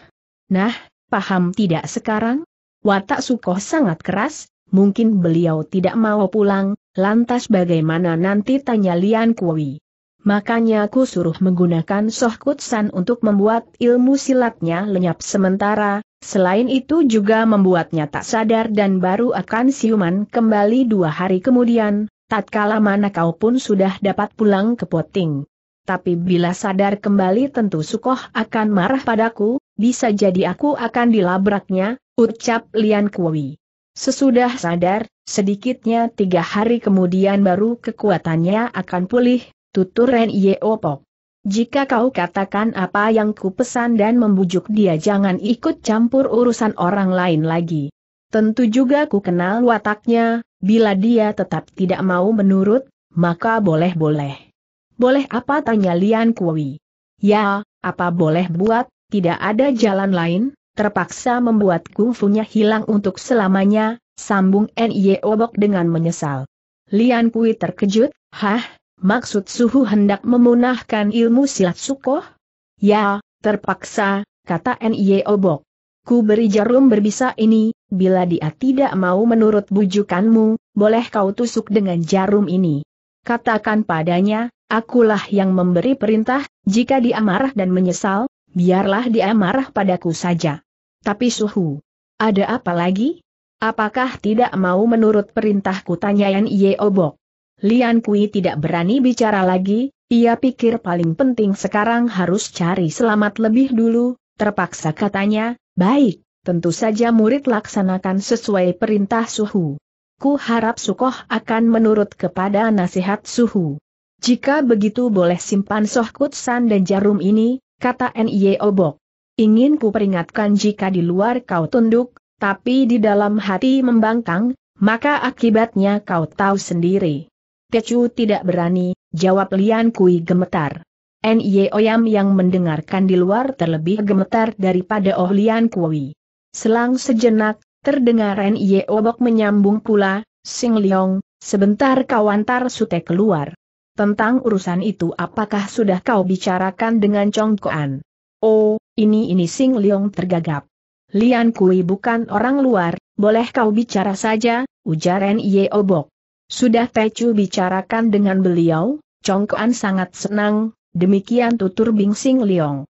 Nah, paham tidak sekarang? Watak Sukoh sangat keras, mungkin beliau tidak mau pulang, lantas bagaimana nanti tanya Lian Kui. Makanya aku suruh menggunakan soh san untuk membuat ilmu silatnya lenyap sementara, selain itu juga membuatnya tak sadar dan baru akan siuman kembali dua hari kemudian, tatkala mana kau pun sudah dapat pulang ke poting. Tapi bila sadar kembali tentu Sukoh akan marah padaku, bisa jadi aku akan dilabraknya, ucap Lian Kuwi. Sesudah sadar, sedikitnya tiga hari kemudian baru kekuatannya akan pulih, tutur Ren Yeopok. Jika kau katakan apa yang ku pesan dan membujuk dia jangan ikut campur urusan orang lain lagi. Tentu juga ku kenal wataknya, bila dia tetap tidak mau menurut, maka boleh-boleh. Boleh apa tanya Lian Kui? Ya, apa boleh buat, tidak ada jalan lain, terpaksa membuat kungfunya hilang untuk selamanya, sambung N.I.O. Obok dengan menyesal. Lian Kui terkejut, hah, Maksud suhu hendak memunahkan ilmu silat sukoh? Ya, terpaksa, kata N.I. Obok. Ku beri jarum berbisa ini, bila dia tidak mau menurut bujukanmu, boleh kau tusuk dengan jarum ini. Katakan padanya, akulah yang memberi perintah, jika dia marah dan menyesal, biarlah dia marah padaku saja. Tapi suhu, ada apa lagi? Apakah tidak mau menurut perintahku tanya N.I. Obok? Lian Kui tidak berani bicara lagi, ia pikir paling penting sekarang harus cari selamat lebih dulu, terpaksa katanya, baik, tentu saja murid laksanakan sesuai perintah suhu. Ku harap Sukoh akan menurut kepada nasihat suhu. Jika begitu boleh simpan Soh Kutsan dan jarum ini, kata Nye Obok. Ingin ku peringatkan jika di luar kau tunduk, tapi di dalam hati membangkang, maka akibatnya kau tahu sendiri. Tecu tidak berani, jawab Lian Kui gemetar. Nye Oyam yang mendengarkan di luar terlebih gemetar daripada Oh Lian Kui. Selang sejenak, terdengar Nye Obok menyambung pula, Sing Leong, sebentar kau antar Sute keluar. Tentang urusan itu apakah sudah kau bicarakan dengan Chong Koan? Oh, ini ini Sing Leong tergagap. Lian Kui bukan orang luar, boleh kau bicara saja, ujar Nye Obok. Sudah Tecu bicarakan dengan beliau, Congkoan sangat senang, demikian tutur Bingsing Liong.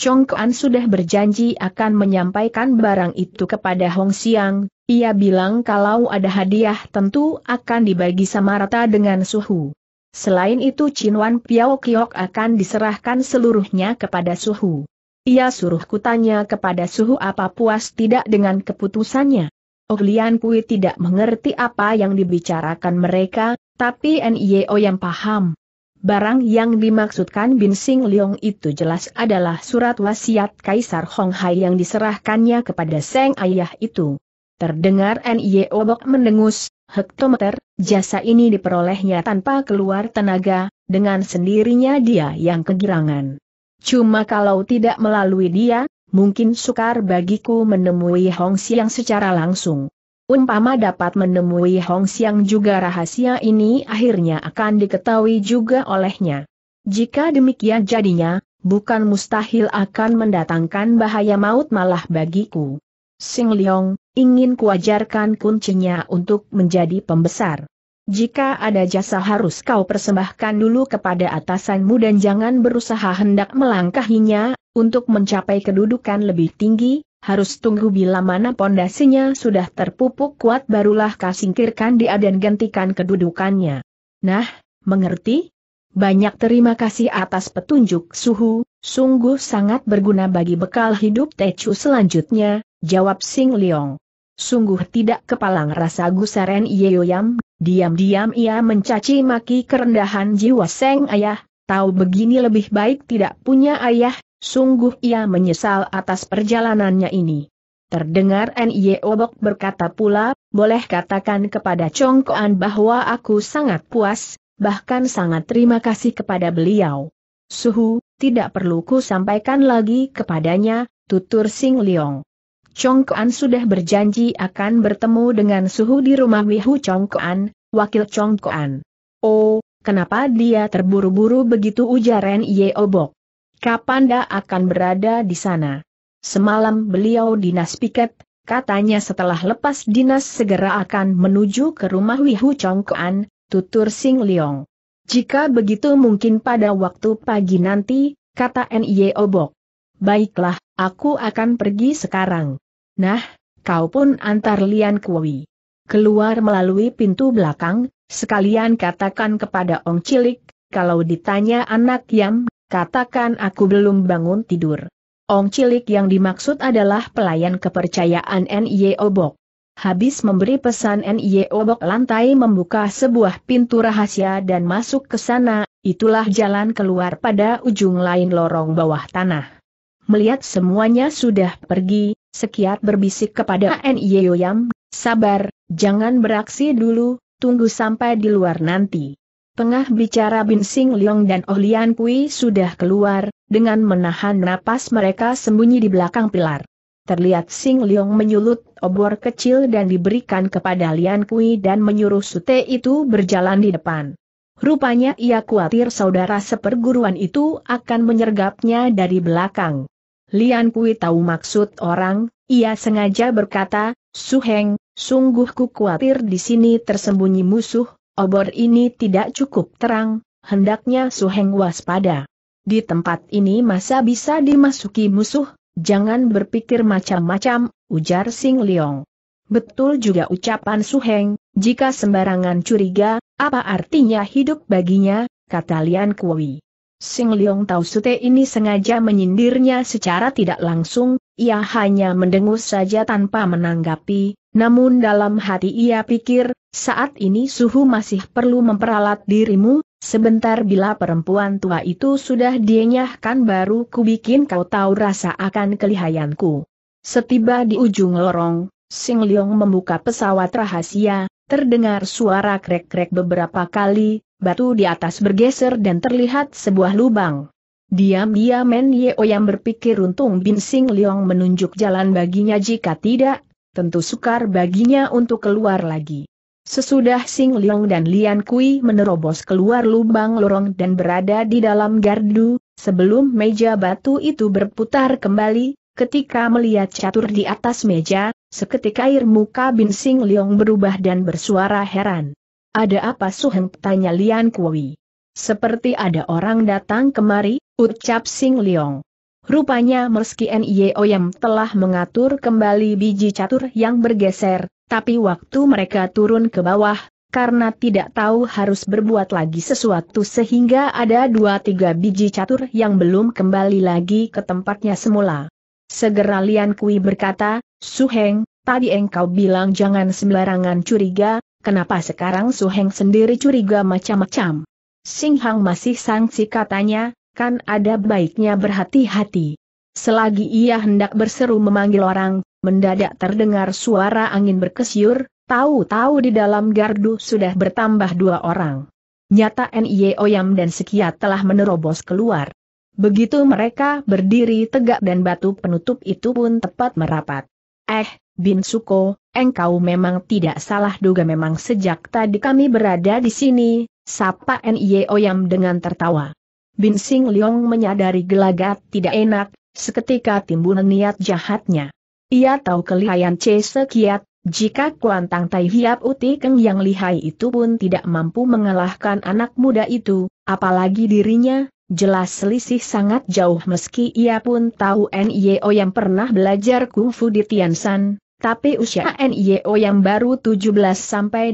Congkoan sudah berjanji akan menyampaikan barang itu kepada Hong Siang, ia bilang kalau ada hadiah tentu akan dibagi sama rata dengan suhu. Selain itu Cinwan Piao Kiok akan diserahkan seluruhnya kepada suhu. Ia suruh kutanya kepada suhu apa puas tidak dengan keputusannya. Oglian Kui tidak mengerti apa yang dibicarakan mereka, tapi NIO yang paham. Barang yang dimaksudkan Bin Sing Leong itu jelas adalah surat wasiat Kaisar Hong Hai yang diserahkannya kepada Seng Ayah itu. Terdengar NIO Bok mendengus, hektometer, jasa ini diperolehnya tanpa keluar tenaga, dengan sendirinya dia yang kegirangan. Cuma kalau tidak melalui dia, mungkin sukar bagiku menemui Hong Xiang secara langsung. Umpama dapat menemui Hong Xiang juga rahasia ini akhirnya akan diketahui juga olehnya. Jika demikian jadinya, bukan mustahil akan mendatangkan bahaya maut malah bagiku. Sing Leong, ingin kuajarkan kuncinya untuk menjadi pembesar. Jika ada jasa harus kau persembahkan dulu kepada atasanmu dan jangan berusaha hendak melangkahinya, untuk mencapai kedudukan lebih tinggi, harus tunggu bila mana pondasinya sudah terpupuk kuat barulah kasingkirkan dia dan gantikan kedudukannya. Nah, mengerti? Banyak terima kasih atas petunjuk suhu, sungguh sangat berguna bagi bekal hidup Tecu selanjutnya, jawab Sing Leong. Sungguh tidak kepalang rasa gusaren Yeoyam, diam-diam ia mencaci maki kerendahan jiwa Seng Ayah, tahu begini lebih baik tidak punya ayah, Sungguh ia menyesal atas perjalanannya ini. Terdengar N.Y. Obok berkata pula, boleh katakan kepada Congkoan bahwa aku sangat puas, bahkan sangat terima kasih kepada beliau. Suhu, tidak perlu ku sampaikan lagi kepadanya, tutur Sing Leong. Congkoan sudah berjanji akan bertemu dengan Suhu di rumah Wihu Congkoan, wakil Congkoan. Oh, kenapa dia terburu-buru begitu ujar N.Y. Obok. Kapan dia akan berada di sana. Semalam beliau dinas piket, katanya setelah lepas dinas segera akan menuju ke rumah Wihu Chongkoan, tutur Sing Leong. Jika begitu mungkin pada waktu pagi nanti, kata Nye Obok. Baiklah, aku akan pergi sekarang. Nah, kau pun antar Lian Kui. Keluar melalui pintu belakang, sekalian katakan kepada Ong Cilik, kalau ditanya anak Yam Katakan aku belum bangun tidur. Ong cilik yang dimaksud adalah pelayan kepercayaan N.Y. Obok. Habis memberi pesan N.Y. Obok lantai membuka sebuah pintu rahasia dan masuk ke sana, itulah jalan keluar pada ujung lain lorong bawah tanah. Melihat semuanya sudah pergi, Sekiat berbisik kepada N.Y. Yoyam, sabar, jangan beraksi dulu, tunggu sampai di luar nanti. Tengah bicara Bin Sing Leong dan Oh Lian Kui sudah keluar, dengan menahan napas mereka sembunyi di belakang pilar. Terlihat Sing Leong menyulut obor kecil dan diberikan kepada Lian Kui dan menyuruh Sute itu berjalan di depan. Rupanya ia khawatir saudara seperguruan itu akan menyergapnya dari belakang. Lian Kui tahu maksud orang, ia sengaja berkata, Suheng, sungguh ku khawatir di sini tersembunyi musuh, Obor ini tidak cukup terang, hendaknya Su Heng waspada. Di tempat ini masa bisa dimasuki musuh, jangan berpikir macam-macam, ujar Sing Leong. Betul juga ucapan Su Heng, jika sembarangan curiga, apa artinya hidup baginya, kata Lian Kui. Sing Leong tahu Sute ini sengaja menyindirnya secara tidak langsung, ia hanya mendengus saja tanpa menanggapi, namun dalam hati ia pikir, saat ini suhu masih perlu memperalat dirimu, sebentar bila perempuan tua itu sudah dienyahkan baru kubikin kau tahu rasa akan kelihayanku. Setiba di ujung lorong, Sing Leong membuka pesawat rahasia, terdengar suara krek-krek beberapa kali, batu di atas bergeser dan terlihat sebuah lubang. Diam-diam Men Yeo yang berpikir untung Bin Sing Leong menunjuk jalan baginya jika tidak, tentu sukar baginya untuk keluar lagi. Sesudah Sing Leong dan Lian Kui menerobos keluar lubang lorong dan berada di dalam gardu, sebelum meja batu itu berputar kembali, ketika melihat catur di atas meja, seketika air muka Bin Sing Leong berubah dan bersuara heran. Ada apa Suheng? tanya Lian Kui. Seperti ada orang datang kemari, ucap Sing Leong. Rupanya meski NIO telah mengatur kembali biji catur yang bergeser, tapi waktu mereka turun ke bawah, karena tidak tahu harus berbuat lagi sesuatu sehingga ada dua tiga biji catur yang belum kembali lagi ke tempatnya semula. Segera Lian Kui berkata, Suheng, tadi engkau bilang jangan sembarangan curiga, kenapa sekarang Suheng sendiri curiga macam-macam? Sing Hang masih sangsi katanya, kan ada baiknya berhati-hati. Selagi ia hendak berseru memanggil orang, mendadak terdengar suara angin berkesyur, tahu-tahu di dalam gardu sudah bertambah dua orang. Nyata N.I.E. Oyam dan Sekiat telah menerobos keluar. Begitu mereka berdiri tegak dan batu penutup itu pun tepat merapat. Eh, Bin Suko, engkau memang tidak salah duga memang sejak tadi kami berada di sini, sapa N.I.E. Oyam dengan tertawa. Bin Sing Leong menyadari gelagat tidak enak, seketika timbul niat jahatnya. Ia tahu kelihayan C sekiat, jika kuantang Tai Hiap Uti Keng yang lihai itu pun tidak mampu mengalahkan anak muda itu, apalagi dirinya, jelas selisih sangat jauh meski ia pun tahu NIO yang pernah belajar kungfu di Tiansan, tapi usia NIO yang baru 17-18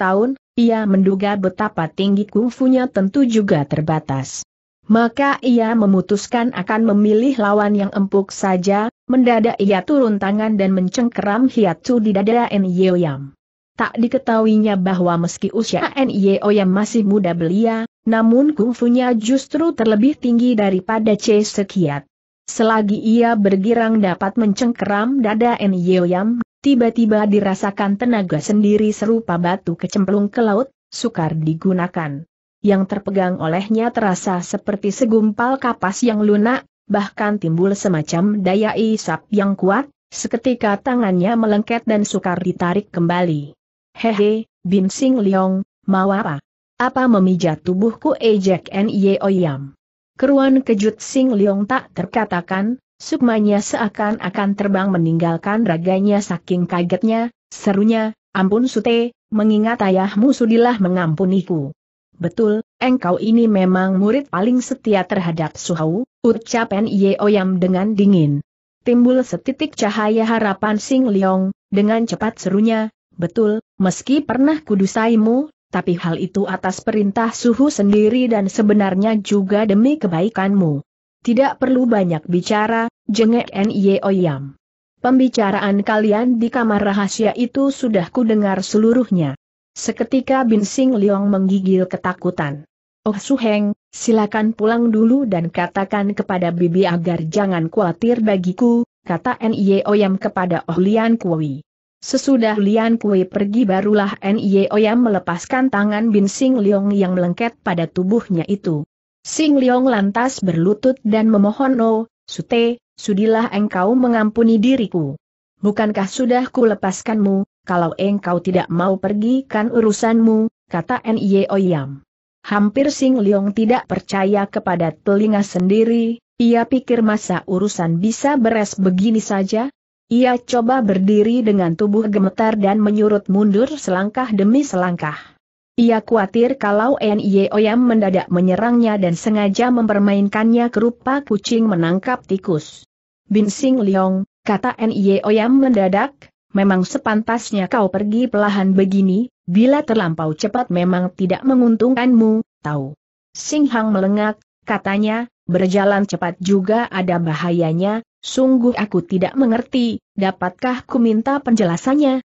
tahun, ia menduga betapa tinggi kungfunya tentu juga terbatas. Maka ia memutuskan akan memilih lawan yang empuk saja, mendadak ia turun tangan dan mencengkeram hiatus di dada Yam. Tak diketahuinya bahwa meski usia Yam masih muda belia, namun kungfunya justru terlebih tinggi daripada C. Sekiat. Selagi ia bergirang dapat mencengkeram dada N. Yam, tiba-tiba dirasakan tenaga sendiri serupa batu kecemplung ke laut, sukar digunakan. Yang terpegang olehnya terasa seperti segumpal kapas yang lunak, bahkan timbul semacam daya isap yang kuat, seketika tangannya melengket dan sukar ditarik kembali. Hehe, Bim Sing Leong, mau apa? Apa memijat tubuhku ejek Nye Oyam? Keruan kejut Sing Leong tak terkatakan, Sukmanya seakan-akan terbang meninggalkan raganya saking kagetnya, serunya, ampun sute, mengingat ayahmu sudilah mengampuniku. Betul, engkau ini memang murid paling setia terhadap Suhau, ucap Nye Oyam dengan dingin. Timbul setitik cahaya harapan Sing Leong, dengan cepat serunya, betul, meski pernah kudusaimu, tapi hal itu atas perintah suhu sendiri dan sebenarnya juga demi kebaikanmu. Tidak perlu banyak bicara, jengek Nie Oyam. Pembicaraan kalian di kamar rahasia itu sudah kudengar seluruhnya. Seketika Bin Sing Leong menggigil ketakutan. Oh Heng, silakan pulang dulu dan katakan kepada Bibi agar jangan khawatir bagiku, kata Nie Oyam kepada Oh Lian Kui. Sesudah Lian Kui pergi barulah Nie Oyam melepaskan tangan Bin Sing Leong yang melengket pada tubuhnya itu. Sing Leong lantas berlutut dan memohon No, oh, Sute, sudilah engkau mengampuni diriku. Bukankah sudah ku lepaskanmu, kalau engkau tidak mau pergi kan urusanmu, kata Nye Oyam. Hampir Sing Leong tidak percaya kepada telinga sendiri, ia pikir masa urusan bisa beres begini saja? Ia coba berdiri dengan tubuh gemetar dan menyurut mundur selangkah demi selangkah. Ia khawatir kalau Nyeoyam mendadak menyerangnya dan sengaja mempermainkannya kerupa kucing menangkap tikus. Binsing Liong, kata Nyeoyam mendadak, memang sepantasnya kau pergi pelahan begini, bila terlampau cepat memang tidak menguntungkanmu, tahu. Sing Hang melengak, katanya, berjalan cepat juga ada bahayanya, sungguh aku tidak mengerti, dapatkah ku minta penjelasannya?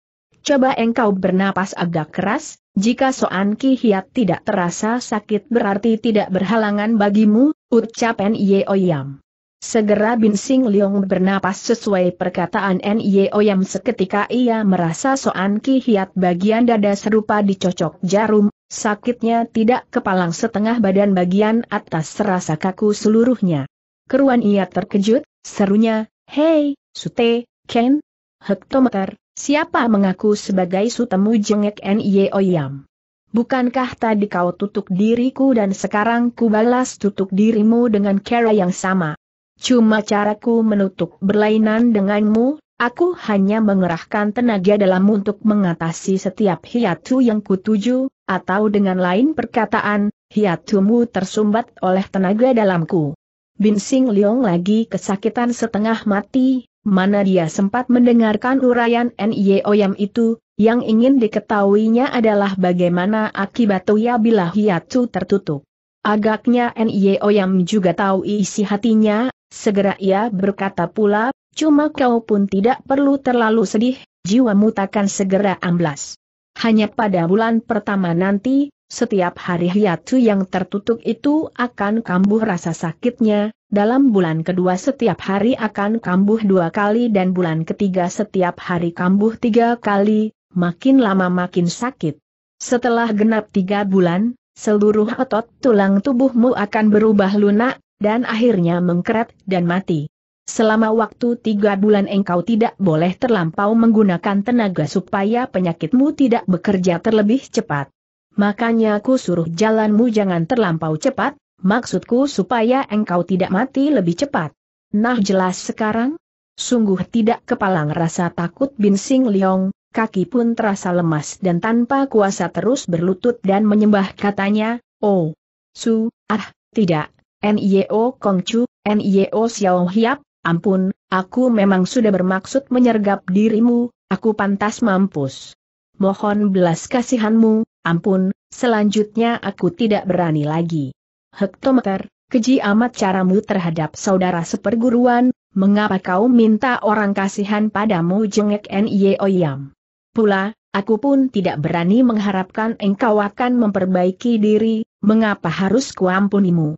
Coba engkau bernapas agak keras, jika Soan Ki Hiat tidak terasa sakit berarti tidak berhalangan bagimu, ucap Nye Oyam. Segera Bin Sing Leong bernapas sesuai perkataan Nye Oyam seketika ia merasa Soan Ki Hiat bagian dada serupa dicocok jarum, sakitnya tidak kepalang setengah badan bagian atas serasa kaku seluruhnya. Keruan ia terkejut, serunya, Hei, Sute, Ken, hektometer, Siapa mengaku sebagai sutemu jengek Nye Oyam? Bukankah tadi kau tutup diriku dan sekarang ku balas tutup dirimu dengan cara yang sama? Cuma caraku menutup berlainan denganmu, aku hanya mengerahkan tenaga dalam untuk mengatasi setiap hiatu yang kutuju, atau dengan lain perkataan, hiatumu tersumbat oleh tenaga dalamku. Bin Sing Leong lagi kesakitan setengah mati, mana dia sempat mendengarkan uraian N.I.O. Yam itu, yang ingin diketahuinya adalah bagaimana akibat Tuya bila Hiatsu tertutup. Agaknya N.I.O. Yam juga tahu isi hatinya, segera ia berkata pula, cuma kau pun tidak perlu terlalu sedih, jiwa mutakan segera amblas. Hanya pada bulan pertama nanti, setiap hari Hiatsu yang tertutup itu akan kambuh rasa sakitnya, dalam bulan kedua setiap hari akan kambuh dua kali dan bulan ketiga setiap hari kambuh tiga kali, makin lama makin sakit. Setelah genap tiga bulan, seluruh otot tulang tubuhmu akan berubah lunak, dan akhirnya mengkeret dan mati. Selama waktu tiga bulan engkau tidak boleh terlampau menggunakan tenaga supaya penyakitmu tidak bekerja terlebih cepat. Makanya aku suruh jalanmu jangan terlampau cepat, Maksudku supaya engkau tidak mati lebih cepat. Nah jelas sekarang? Sungguh tidak kepalang rasa takut Bin Sing Leong, kaki pun terasa lemas dan tanpa kuasa terus berlutut dan menyembah katanya, Oh, Su, ah, tidak, N.I.O. Chu, N.I.O. Xiao Hiap, ampun, aku memang sudah bermaksud menyergap dirimu, aku pantas mampus. Mohon belas kasihanmu, ampun, selanjutnya aku tidak berani lagi. Hektometer, keji amat caramu terhadap saudara seperguruan, mengapa kau minta orang kasihan padamu jengek Nye Oyam. Pula, aku pun tidak berani mengharapkan engkau akan memperbaiki diri, mengapa harus kuampunimu.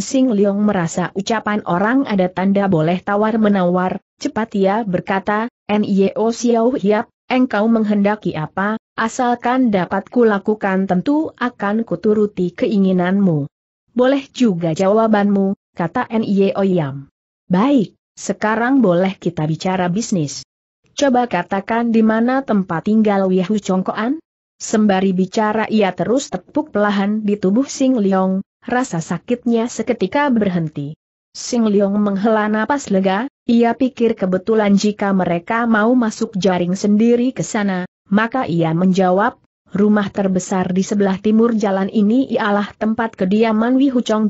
Sing Leong merasa ucapan orang ada tanda boleh tawar-menawar, cepat ia berkata, Nyo Xiao Hiap, engkau menghendaki apa, asalkan dapat kulakukan tentu akan kuturuti keinginanmu. Boleh juga jawabanmu, kata N.I.E. Oyam. Baik, sekarang boleh kita bicara bisnis. Coba katakan di mana tempat tinggal Wihu Congkoan? Sembari bicara ia terus tepuk pelahan di tubuh Sing Leong, rasa sakitnya seketika berhenti. Sing Leong menghela napas lega, ia pikir kebetulan jika mereka mau masuk jaring sendiri ke sana, maka ia menjawab, Rumah terbesar di sebelah timur jalan ini ialah tempat kediaman Wi Hucong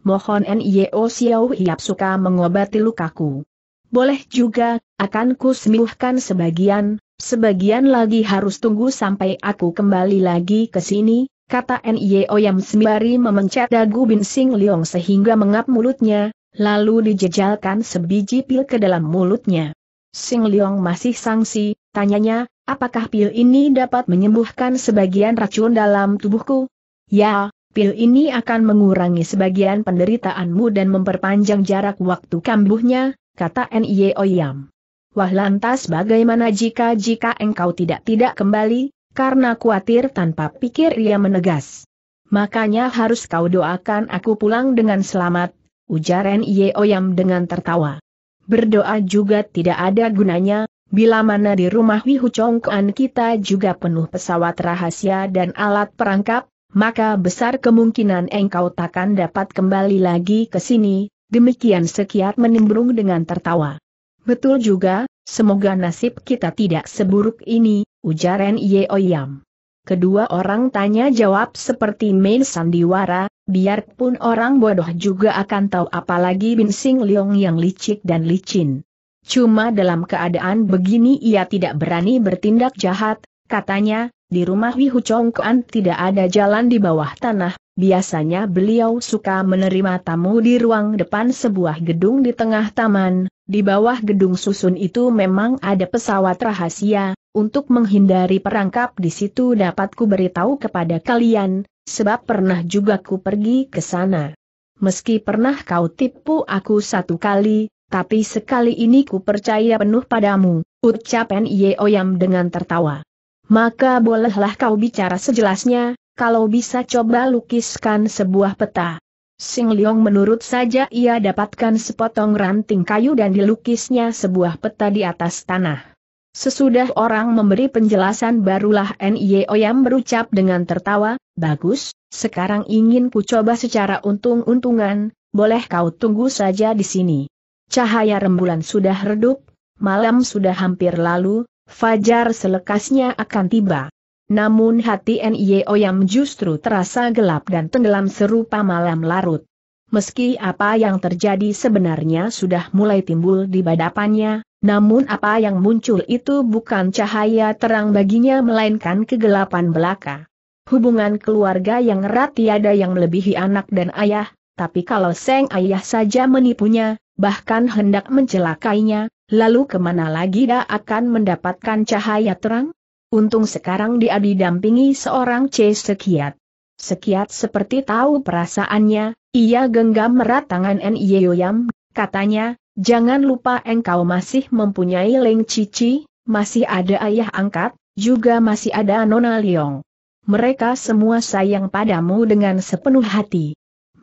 Mohon Nio Xiao Hiap suka mengobati lukaku. Boleh juga, akan sembuhkan sebagian, sebagian lagi harus tunggu sampai aku kembali lagi ke sini, kata Nio Yam sembari memencet dagu Binsing Liong sehingga mengap mulutnya, lalu dijejalkan sebiji pil ke dalam mulutnya. Sing Liong masih sangsi, tanyanya, Apakah pil ini dapat menyembuhkan sebagian racun dalam tubuhku? Ya, pil ini akan mengurangi sebagian penderitaanmu dan memperpanjang jarak waktu kambuhnya, kata Nye Oyam. Wah lantas bagaimana jika-jika engkau tidak-tidak kembali, karena khawatir tanpa pikir ia menegas. Makanya harus kau doakan aku pulang dengan selamat, ujar Nye Oyam dengan tertawa. Berdoa juga tidak ada gunanya, Bila mana di rumah Wihu Chongkuan kita juga penuh pesawat rahasia dan alat perangkap, maka besar kemungkinan engkau takkan dapat kembali lagi ke sini, demikian sekiat menimbrung dengan tertawa. Betul juga, semoga nasib kita tidak seburuk ini, ujar Ye Oyam. Kedua orang tanya jawab seperti main sandiwara, biarpun orang bodoh juga akan tahu apalagi Bin Sing Leong yang licik dan licin. Cuma dalam keadaan begini ia tidak berani bertindak jahat, katanya, di rumah Wihu Chongkuan tidak ada jalan di bawah tanah, biasanya beliau suka menerima tamu di ruang depan sebuah gedung di tengah taman, di bawah gedung susun itu memang ada pesawat rahasia, untuk menghindari perangkap di situ dapat ku beritahu kepada kalian, sebab pernah juga ku pergi ke sana. Meski pernah kau tipu aku satu kali, tapi sekali ini ku percaya penuh padamu, ucap Nye Oyam dengan tertawa. Maka bolehlah kau bicara sejelasnya, kalau bisa coba lukiskan sebuah peta. Sing Leong menurut saja ia dapatkan sepotong ranting kayu dan dilukisnya sebuah peta di atas tanah. Sesudah orang memberi penjelasan barulah Nye Oyam berucap dengan tertawa, Bagus, sekarang ingin ku coba secara untung-untungan, boleh kau tunggu saja di sini. Cahaya rembulan sudah redup, malam sudah hampir lalu, fajar selekasnya akan tiba. Namun hati N.I.O. yang justru terasa gelap dan tenggelam serupa malam larut. Meski apa yang terjadi sebenarnya sudah mulai timbul di badapannya, namun apa yang muncul itu bukan cahaya terang baginya melainkan kegelapan belaka. Hubungan keluarga yang erat tiada yang melebihi anak dan ayah, tapi kalau Seng ayah saja menipunya, bahkan hendak mencelakainya, lalu kemana lagi dia akan mendapatkan cahaya terang? Untung sekarang dia didampingi seorang C sekiat. Sekiat seperti tahu perasaannya, ia genggam erat tangan Yoyam, katanya, jangan lupa engkau masih mempunyai Leng Cici, masih ada ayah angkat, juga masih ada Nona Leong. Mereka semua sayang padamu dengan sepenuh hati.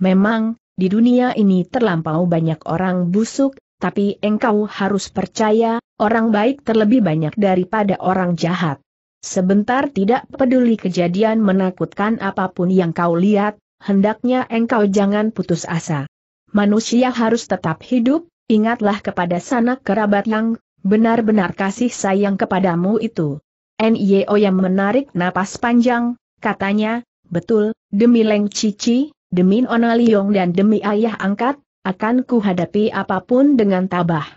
Memang, di dunia ini terlampau banyak orang busuk, tapi engkau harus percaya, orang baik terlebih banyak daripada orang jahat. Sebentar tidak peduli kejadian menakutkan apapun yang kau lihat, hendaknya engkau jangan putus asa. Manusia harus tetap hidup, ingatlah kepada sanak kerabat yang benar-benar kasih sayang kepadamu itu. Nyo yang menarik napas panjang, katanya, betul, demi Leng Cici, demi Ona Liong dan demi ayah angkat, akan kuhadapi apapun dengan tabah.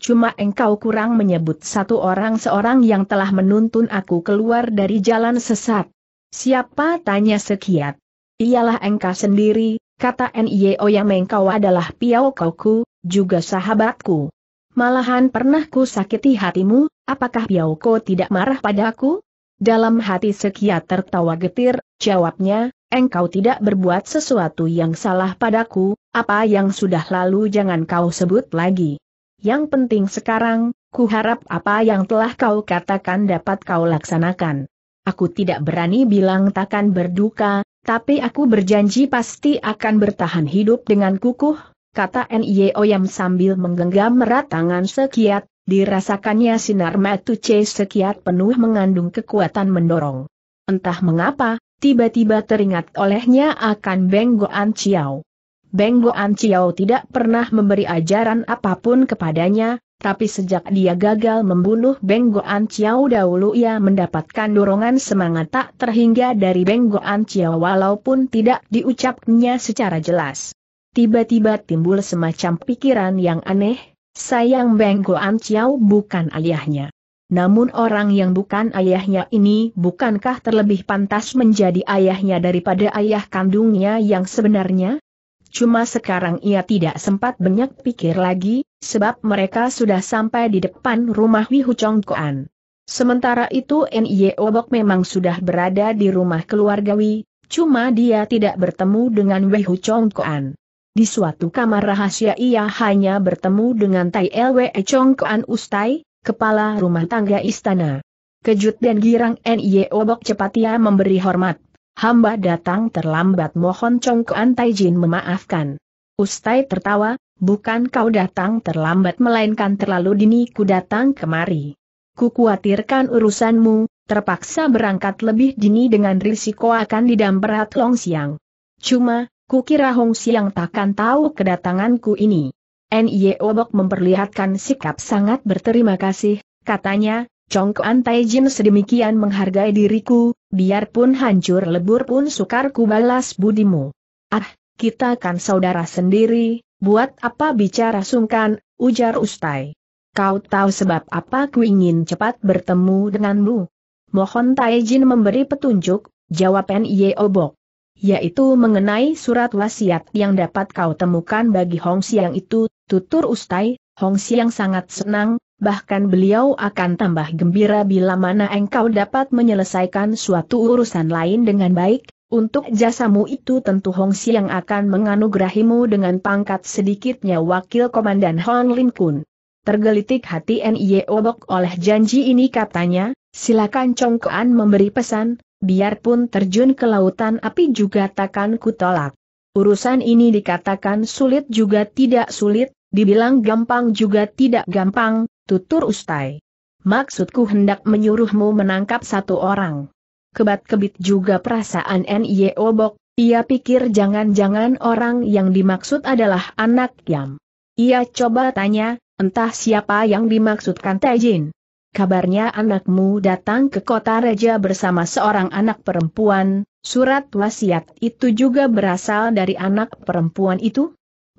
Cuma engkau kurang menyebut satu orang seorang yang telah menuntun aku keluar dari jalan sesat. Siapa tanya sekiat? Ialah engkau sendiri, kata N.I.O. yang engkau adalah piau kauku, juga sahabatku. Malahan pernah ku sakiti hatimu, apakah piau kau tidak marah padaku? Dalam hati Sekiat tertawa getir, jawabnya, engkau tidak berbuat sesuatu yang salah padaku, apa yang sudah lalu jangan kau sebut lagi. Yang penting sekarang, ku harap apa yang telah kau katakan dapat kau laksanakan. Aku tidak berani bilang takkan berduka, tapi aku berjanji pasti akan bertahan hidup dengan kukuh, kata Nio yang sambil menggenggam erat tangan sekiat, dirasakannya sinar metu C sekiat penuh mengandung kekuatan mendorong. Entah mengapa, tiba-tiba teringat olehnya akan Beng Goan Chiao. Beng Goan Chiao tidak pernah memberi ajaran apapun kepadanya, tapi sejak dia gagal membunuh Beng Goan Chiao dahulu ia mendapatkan dorongan semangat tak terhingga dari Beng Goan Chiao walaupun tidak diucapnya secara jelas. Tiba-tiba timbul semacam pikiran yang aneh, sayang Beng Goan Chiao bukan ayahnya. Namun orang yang bukan ayahnya ini bukankah terlebih pantas menjadi ayahnya daripada ayah kandungnya yang sebenarnya? Cuma sekarang ia tidak sempat banyak pikir lagi, sebab mereka sudah sampai di depan rumah Wihu Chongkoan. Sementara itu Nie Obok memang sudah berada di rumah keluarga Wi, cuma dia tidak bertemu dengan Wihu Chongkoan. Di suatu kamar rahasia ia hanya bertemu dengan Tai Lwe Chongkoan Ustai, kepala rumah tangga istana. Kejut dan girang Nye Obok cepat ia memberi hormat. Hamba datang terlambat mohon Congkoan Taijin memaafkan. Ustai tertawa, bukan kau datang terlambat melainkan terlalu dini ku datang kemari. Ku khawatirkan urusanmu, terpaksa berangkat lebih dini dengan risiko akan didamperat Long Siang. Cuma, kukira Hong Siang takkan tahu kedatanganku ini. NIE Obok memperlihatkan sikap sangat berterima kasih, katanya, Chong Kuan Jin sedemikian menghargai diriku, biarpun hancur lebur pun sukar ku balas budimu. Ah, kita kan saudara sendiri, buat apa bicara sungkan, ujar Ustai. Kau tahu sebab apa ku ingin cepat bertemu denganmu? Mohon Taijin memberi petunjuk, jawab N.I. Obok. Yaitu mengenai surat wasiat yang dapat kau temukan bagi Hong Siang itu, Tutur Ustai, Hong Siang sangat senang, bahkan beliau akan tambah gembira bila mana engkau dapat menyelesaikan suatu urusan lain dengan baik, untuk jasamu itu tentu Hong Siang akan menganugerahimu dengan pangkat sedikitnya Wakil Komandan Hon Lin Kun. Tergelitik hati N.I.E. Obok oleh janji ini katanya, silakan Chong Kuan memberi pesan, biarpun terjun ke lautan api juga takkan kutolak. Urusan ini dikatakan sulit juga tidak sulit, Dibilang gampang juga tidak gampang, tutur Ustai. Maksudku hendak menyuruhmu menangkap satu orang. Kebat-kebit juga perasaan N.Y.O. Obok, ia pikir jangan-jangan orang yang dimaksud adalah anak Yam. Ia coba tanya, entah siapa yang dimaksudkan Tejin. Kabarnya anakmu datang ke kota raja bersama seorang anak perempuan, surat wasiat itu juga berasal dari anak perempuan itu?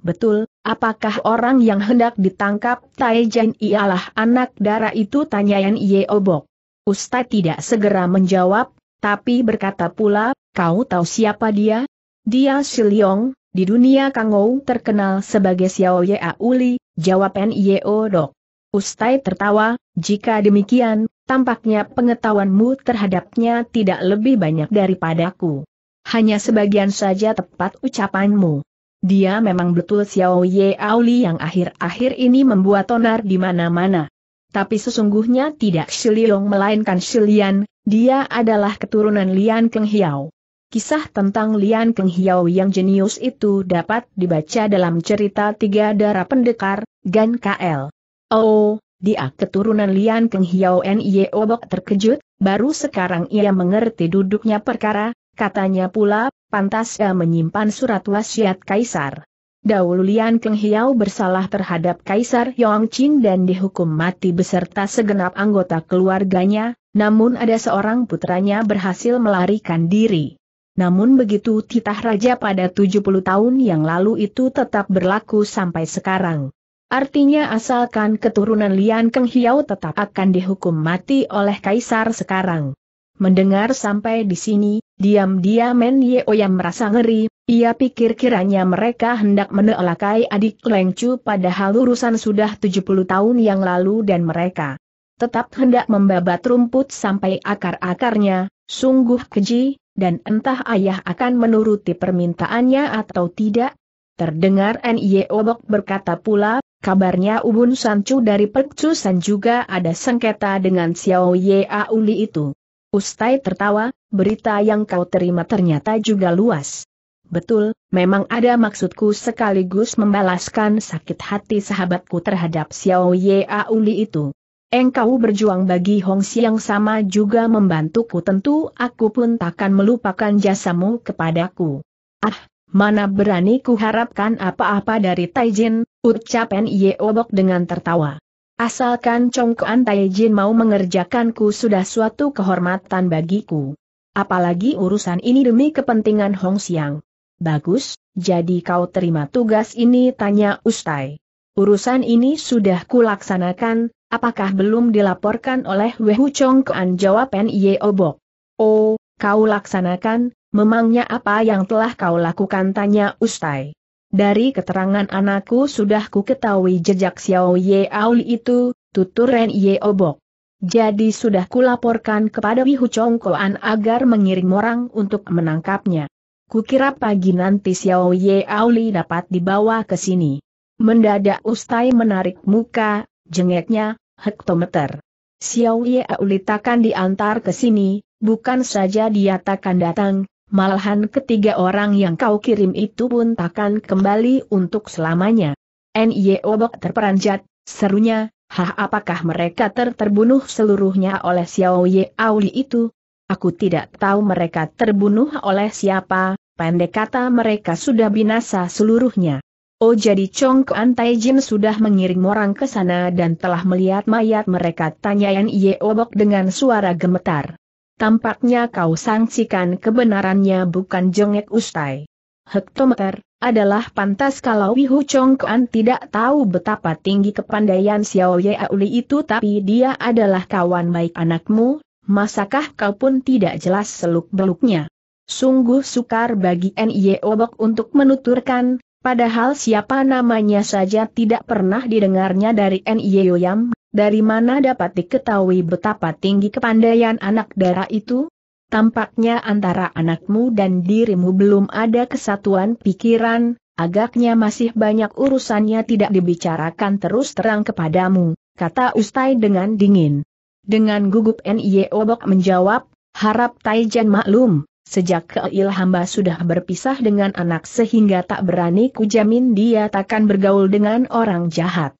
Betul, apakah orang yang hendak ditangkap Taijen ialah anak darah itu Yan Ye Obok. Ustaz tidak segera menjawab, tapi berkata pula, kau tahu siapa dia? Dia Siliong, di dunia Kangou terkenal sebagai Xiao Ye Auli, jawab Ye Obok. Ustai tertawa, jika demikian, tampaknya pengetahuanmu terhadapnya tidak lebih banyak daripadaku. Hanya sebagian saja tepat ucapanmu. Dia memang betul Xiao Ye Auli yang akhir-akhir ini membuat onar di mana-mana. Tapi sesungguhnya tidak Shiliong melainkan Shilian, dia adalah keturunan Lian Keng Hiao. Kisah tentang Lian Keng Hiao yang jenius itu dapat dibaca dalam cerita Tiga Darah Pendekar, Gan KL. Oh, dia keturunan Lian Keng Hiao Nye Obok terkejut, baru sekarang ia mengerti duduknya perkara, katanya pula, pantas ia menyimpan surat wasiat Kaisar. Dahulu Lian Keng Hiao bersalah terhadap Kaisar Yong Qing dan dihukum mati beserta segenap anggota keluarganya, namun ada seorang putranya berhasil melarikan diri. Namun begitu titah raja pada 70 tahun yang lalu itu tetap berlaku sampai sekarang. Artinya asalkan keturunan Lian Keng Hiao tetap akan dihukum mati oleh Kaisar sekarang. Mendengar sampai di sini, Diam-diam Men Yeo yang merasa ngeri, ia pikir kiranya mereka hendak menelakai adik Leng Chu padahal urusan sudah 70 tahun yang lalu dan mereka tetap hendak membabat rumput sampai akar-akarnya, sungguh keji, dan entah ayah akan menuruti permintaannya atau tidak. Terdengar N.I.E. Obok berkata pula, kabarnya Ubun Sancu dari Pekcusan juga ada sengketa dengan Xiao Ye Auli itu. Ustai tertawa, berita yang kau terima ternyata juga luas. Betul, memang ada maksudku sekaligus membalaskan sakit hati sahabatku terhadap Xiao Ye Auli itu. Engkau berjuang bagi Hong yang sama juga membantuku tentu aku pun takkan melupakan jasamu kepadaku. Ah, mana berani kuharapkan apa-apa dari Taijin, ucap Nye Obok dengan tertawa. Asalkan Congkoan Taijin mau mengerjakanku sudah suatu kehormatan bagiku. Apalagi urusan ini demi kepentingan Hong Xiang. Bagus, jadi kau terima tugas ini tanya Ustai. Urusan ini sudah kulaksanakan, apakah belum dilaporkan oleh Wehu Kuan jawab Nye Obok. Oh, kau laksanakan, memangnya apa yang telah kau lakukan tanya Ustai. Dari keterangan anakku sudah ku ketahui jejak Xiao Ye Auli itu, tutur Ren Ye Obok. Jadi sudah kulaporkan kepada Wihu Chongkoan agar mengirim orang untuk menangkapnya. Kukira pagi nanti Xiao Ye Auli dapat dibawa ke sini. Mendadak Ustai menarik muka, jengeknya, hektometer. Xiao Ye Auli takkan diantar ke sini, bukan saja dia takkan datang, Malahan ketiga orang yang kau kirim itu pun takkan kembali untuk selamanya. N.Y. Obok terperanjat, serunya, Hah apakah mereka ter terbunuh seluruhnya oleh Xiao Ye Auli itu? Aku tidak tahu mereka terbunuh oleh siapa, pendek kata mereka sudah binasa seluruhnya. Oh jadi Chong Kuan Jin sudah mengirim orang ke sana dan telah melihat mayat mereka tanya Ye Obok dengan suara gemetar tampaknya kau sangsikan kebenarannya bukan jengek ustai. Hektometer, adalah pantas kalau Wihu Chongkuan tidak tahu betapa tinggi kepandaian Xiao Ye Auli itu tapi dia adalah kawan baik anakmu, masakah kau pun tidak jelas seluk-beluknya. Sungguh sukar bagi N.I.E. Obok untuk menuturkan, padahal siapa namanya saja tidak pernah didengarnya dari N.I.E. Oyam. Dari mana dapat diketahui betapa tinggi kepandaian anak darah itu? Tampaknya antara anakmu dan dirimu belum ada kesatuan pikiran, agaknya masih banyak urusannya tidak dibicarakan terus terang kepadamu, kata Ustai dengan dingin. Dengan gugup Nye Obok menjawab, harap Taijan maklum, sejak keil hamba sudah berpisah dengan anak sehingga tak berani kujamin dia takkan bergaul dengan orang jahat.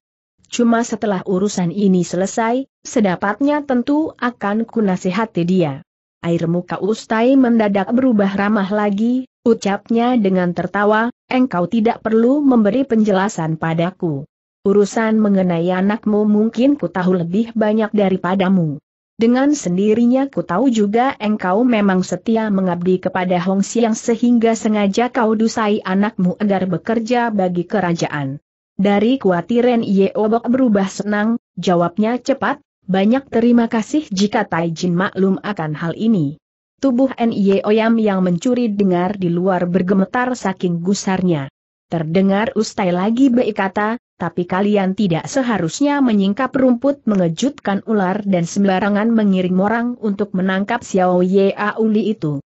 Cuma setelah urusan ini selesai, sedapatnya tentu akan kunasihati dia. Air muka Ustai mendadak berubah ramah lagi, ucapnya dengan tertawa, engkau tidak perlu memberi penjelasan padaku. Urusan mengenai anakmu mungkin ku tahu lebih banyak daripadamu. Dengan sendirinya ku tahu juga engkau memang setia mengabdi kepada Hong Siang sehingga sengaja kau dusai anakmu agar bekerja bagi kerajaan. Dari kuatiren Obok berubah senang, jawabnya cepat, banyak terima kasih jika Taijin maklum akan hal ini. Tubuh Nye Oyam yang mencuri dengar di luar bergemetar saking gusarnya. Terdengar ustai lagi berkata, kata, tapi kalian tidak seharusnya menyingkap rumput mengejutkan ular dan sembarangan mengirim orang untuk menangkap Xiao Ye Auli itu.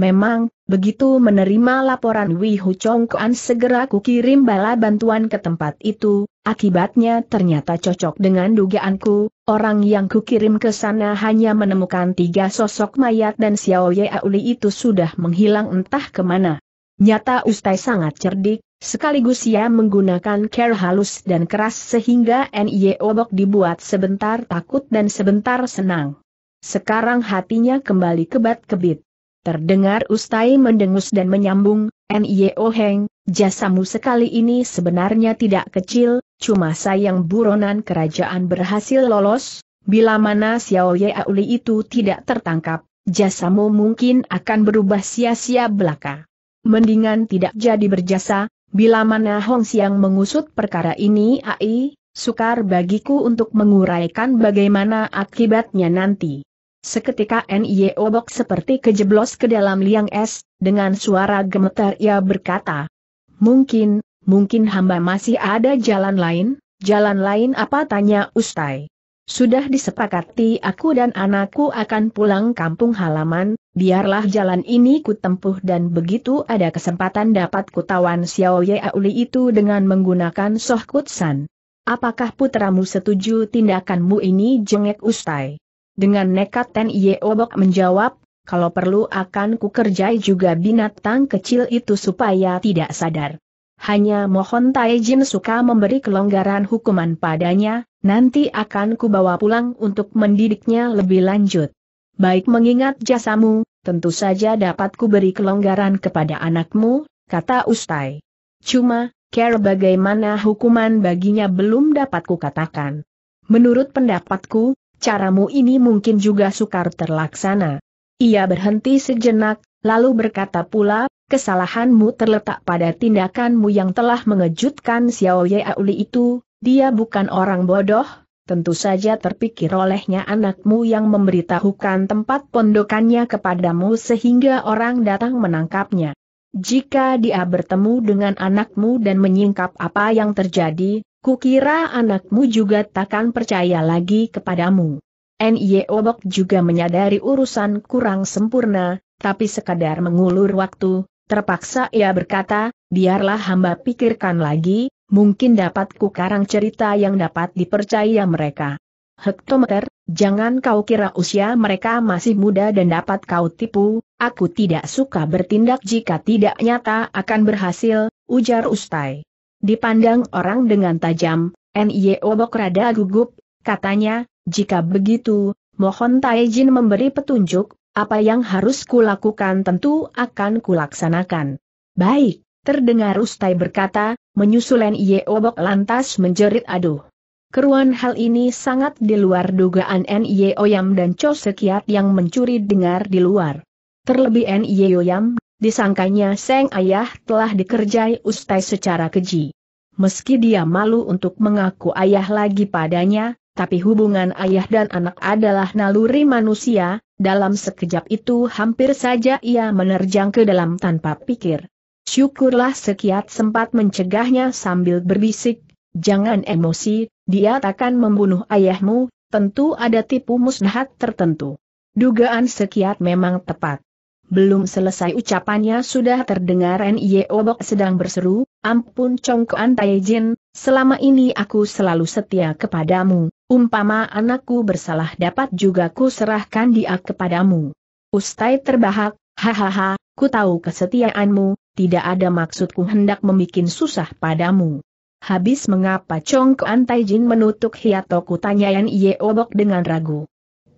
Memang, begitu menerima laporan Wei Hu Chong segera kukirim bala bantuan ke tempat itu, akibatnya ternyata cocok dengan dugaanku, orang yang kukirim ke sana hanya menemukan tiga sosok mayat dan Xiao Ye Auli itu sudah menghilang entah kemana. Nyata Ustai sangat cerdik, sekaligus ia menggunakan care halus dan keras sehingga NIE Obok dibuat sebentar takut dan sebentar senang. Sekarang hatinya kembali kebat-kebit. Terdengar Ustai mendengus dan menyambung, N.I.O. Heng, jasamu sekali ini sebenarnya tidak kecil, cuma sayang buronan kerajaan berhasil lolos, bila mana Xiao Ye Auli itu tidak tertangkap, jasamu mungkin akan berubah sia-sia belaka. Mendingan tidak jadi berjasa, bila mana Hong Siang mengusut perkara ini AI, sukar bagiku untuk menguraikan bagaimana akibatnya nanti. Seketika NIO obok seperti kejeblos ke dalam liang es, dengan suara gemetar ia berkata, Mungkin, mungkin hamba masih ada jalan lain, jalan lain apa tanya Ustai. Sudah disepakati aku dan anakku akan pulang kampung halaman, biarlah jalan ini kutempuh dan begitu ada kesempatan dapat kutawan Xiao Ye Auli itu dengan menggunakan Soh Kutsan. Apakah putramu setuju tindakanmu ini jengek Ustai? Dengan nekat Ten obok menjawab, kalau perlu akan kukerjai juga binatang kecil itu supaya tidak sadar. Hanya mohon Taijin suka memberi kelonggaran hukuman padanya, nanti akan kubawa pulang untuk mendidiknya lebih lanjut. Baik mengingat jasamu, tentu saja dapat beri kelonggaran kepada anakmu, kata Ustai. Cuma, care bagaimana hukuman baginya belum dapat katakan. Menurut pendapatku, caramu ini mungkin juga sukar terlaksana. Ia berhenti sejenak, lalu berkata pula, kesalahanmu terletak pada tindakanmu yang telah mengejutkan Xiao Ye Auli itu, dia bukan orang bodoh, tentu saja terpikir olehnya anakmu yang memberitahukan tempat pondokannya kepadamu sehingga orang datang menangkapnya. Jika dia bertemu dengan anakmu dan menyingkap apa yang terjadi, Kukira anakmu juga takkan percaya lagi kepadamu. N.Y. Obok juga menyadari urusan kurang sempurna, tapi sekadar mengulur waktu, terpaksa ia berkata, biarlah hamba pikirkan lagi, mungkin dapat kukarang cerita yang dapat dipercaya mereka. Hektometer, jangan kau kira usia mereka masih muda dan dapat kau tipu, aku tidak suka bertindak jika tidak nyata akan berhasil, ujar Ustai. Dipandang orang dengan tajam, N.Y. E Obok rada gugup, katanya, jika begitu, mohon Taijin memberi petunjuk, apa yang harus kulakukan tentu akan kulaksanakan. Baik, terdengar Ustai berkata, menyusul N.Y. E Obok lantas menjerit aduh. Keruan hal ini sangat di luar dugaan N.Y. E Oyam dan Cho Sekiat yang mencuri dengar di luar. Terlebih N.Y. Oyam disangkanya Seng Ayah telah dikerjai Ustai secara keji. Meski dia malu untuk mengaku ayah lagi padanya, tapi hubungan ayah dan anak adalah naluri manusia, dalam sekejap itu hampir saja ia menerjang ke dalam tanpa pikir. Syukurlah Sekiat sempat mencegahnya sambil berbisik, jangan emosi, dia takkan membunuh ayahmu, tentu ada tipu musnahat tertentu. Dugaan Sekiat memang tepat. Belum selesai ucapannya sudah terdengar N.I.E. Obok sedang berseru, Ampun Chongkoan Taijin, selama ini aku selalu setia kepadamu, umpama anakku bersalah dapat juga ku serahkan dia kepadamu. Ustai terbahak, hahaha, ku tahu kesetiaanmu, tidak ada maksudku hendak membuat susah padamu. Habis mengapa Chongkoan Taijin menutup hiatoku tanya N.I.E. Obok dengan ragu.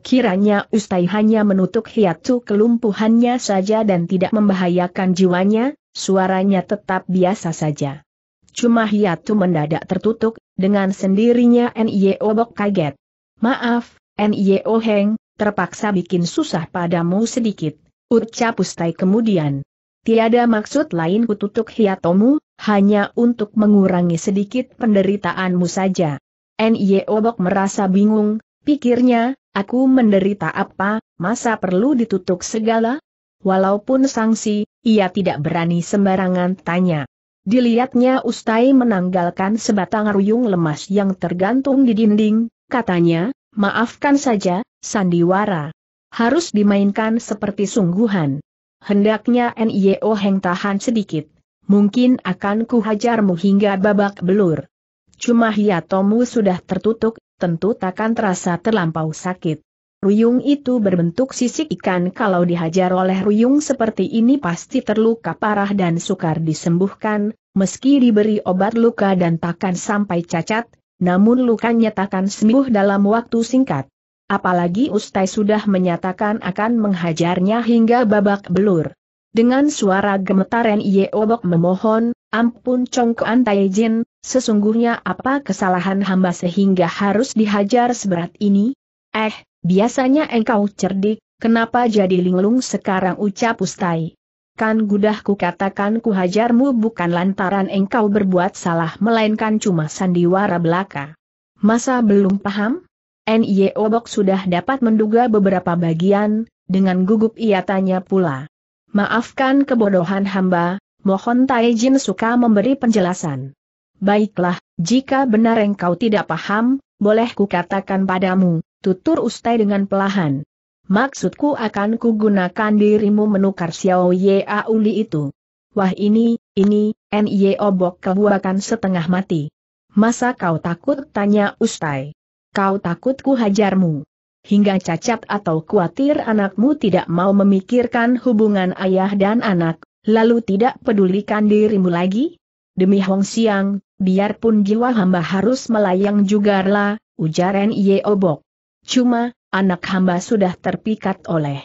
Kiranya Ustai hanya menutup hiatu kelumpuhannya saja dan tidak membahayakan jiwanya, suaranya tetap biasa saja. Cuma hiatu mendadak tertutup, dengan sendirinya N.I.O. Bok kaget. Maaf, N.I.O. Heng, terpaksa bikin susah padamu sedikit, ucap Ustai kemudian. Tiada maksud lain kututuk hiatomu, hanya untuk mengurangi sedikit penderitaanmu saja. N.I.O. Bok merasa bingung, pikirnya, Aku menderita apa, masa perlu ditutup segala? Walaupun sanksi, ia tidak berani sembarangan tanya. Dilihatnya Ustai menanggalkan sebatang ruyung lemas yang tergantung di dinding, katanya, maafkan saja, sandiwara. Harus dimainkan seperti sungguhan. Hendaknya NIO Heng tahan sedikit. Mungkin akan kuhajarmu hingga babak belur. Cuma hiatomu sudah tertutup, tentu takkan terasa terlampau sakit. Ruyung itu berbentuk sisik ikan kalau dihajar oleh ruyung seperti ini pasti terluka parah dan sukar disembuhkan, meski diberi obat luka dan takkan sampai cacat, namun lukanya takkan sembuh dalam waktu singkat. Apalagi Ustai sudah menyatakan akan menghajarnya hingga babak belur. Dengan suara gemetaran Ye Obok memohon, ampun Kuan Tai Jin, Sesungguhnya apa kesalahan hamba sehingga harus dihajar seberat ini? Eh, biasanya engkau cerdik, kenapa jadi linglung sekarang ucap Ustai? Kan gudahku katakan ku hajarmu bukan lantaran engkau berbuat salah melainkan cuma sandiwara belaka. Masa belum paham? Nye Obok sudah dapat menduga beberapa bagian, dengan gugup ia tanya pula. Maafkan kebodohan hamba, mohon Taijin suka memberi penjelasan. Baiklah, jika benar engkau tidak paham, boleh kukatakan padamu, tutur Ustai dengan pelahan. Maksudku akan kugunakan dirimu menukar Xiao Ye Auli itu. Wah ini, ini, Nye Obok kebuakan setengah mati. Masa kau takut tanya Ustai? Kau takut ku hajarmu? Hingga cacat atau kuatir anakmu tidak mau memikirkan hubungan ayah dan anak, lalu tidak pedulikan dirimu lagi? Demi Hong Siang, biarpun jiwa hamba harus melayang juga lah, ujar Nye Obok. Cuma, anak hamba sudah terpikat oleh